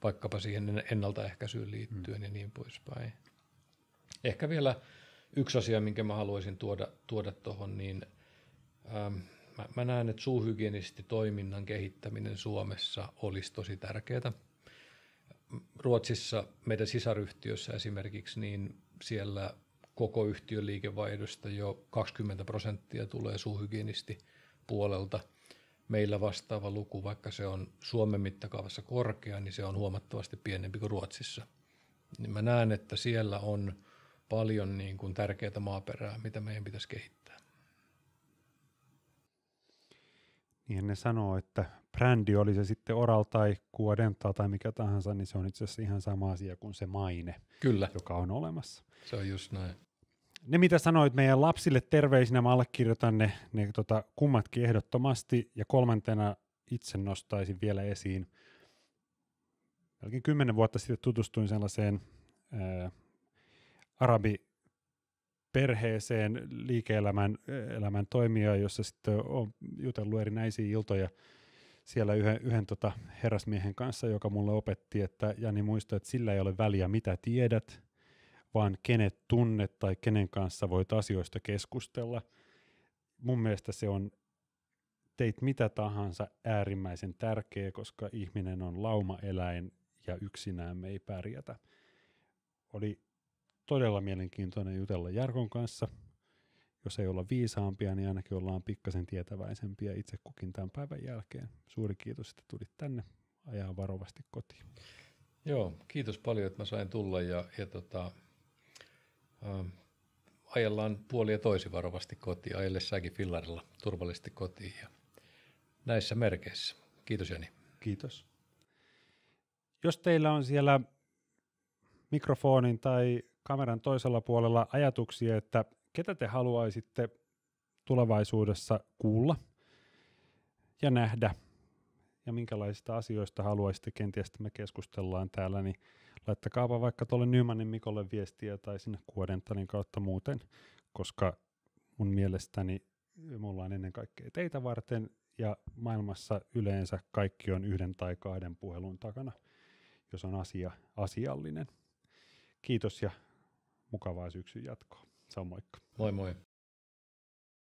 vaikkapa siihen ennaltaehkäisyyn liittyen mm. ja niin poispäin. Ehkä vielä yksi asia, minkä mä haluaisin tuoda tuohon, tuoda niin ähm, mä, mä näen, että suuhygienistitoiminnan kehittäminen Suomessa olisi tosi tärkeää. Ruotsissa meidän sisaryhtiössä esimerkiksi, niin siellä koko yhtiön liikevaihdosta jo 20 prosenttia tulee suuhygienisti puolelta. Meillä vastaava luku, vaikka se on Suomen mittakaavassa korkea, niin se on huomattavasti pienempi kuin Ruotsissa. Niin mä näen, että siellä on – paljon niin kuin tärkeää maaperää, mitä meidän pitäisi kehittää. Niin ne sanoo, että brändi oli se sitten oral tai kuodentaa tai mikä tahansa, niin se on itse asiassa ihan sama asia kuin se maine, Kyllä. joka on olemassa. Se on just näin. Ne, mitä sanoit meidän lapsille terveisinä, mä allekirjoitan ne, ne tota, kummatkin ehdottomasti. Ja kolmantena itse nostaisin vielä esiin. Melkein kymmenen vuotta sitten tutustuin sellaiseen ää, arabi perheeseen liike-elämän elämän toimija, jossa sitten on jutellut erinäisiä iltoja siellä yhden, yhden tota herrasmiehen kanssa, joka mulle opetti, että Jani muista, että sillä ei ole väliä mitä tiedät, vaan kenet tunnet tai kenen kanssa voit asioista keskustella. Mun mielestä se on teit mitä tahansa äärimmäisen tärkeä, koska ihminen on laumaeläin ja yksinään me ei pärjätä. Oli todella mielenkiintoinen jutella Jarkon kanssa. Jos ei olla viisaampia, niin ainakin ollaan pikkasen tietäväisempiä itse kukin tämän päivän jälkeen. Suuri kiitos, että tulit tänne. Ajaa varovasti kotiin. Joo, kiitos paljon, että mä sain tulla ja, ja tota, ähm, ajellaan puoli ja toisi varovasti kotiin. Ajelle säkin fillarilla turvallisesti kotiin ja näissä merkeissä. Kiitos Jani. Kiitos. Jos teillä on siellä mikrofonin tai kameran toisella puolella ajatuksia, että ketä te haluaisitte tulevaisuudessa kuulla ja nähdä ja minkälaisista asioista haluaisitte kenties, että me keskustellaan täällä, niin laittakaapa vaikka tuolle Nymanin Mikolle viestiä tai sinne kuodentanin kautta muuten, koska mun mielestäni mulla on ennen kaikkea teitä varten ja maailmassa yleensä kaikki on yhden tai kahden puhelun takana, jos on asia asiallinen. Kiitos ja mukavaa syksyn jatkoa. Se on moikka. Moi moi.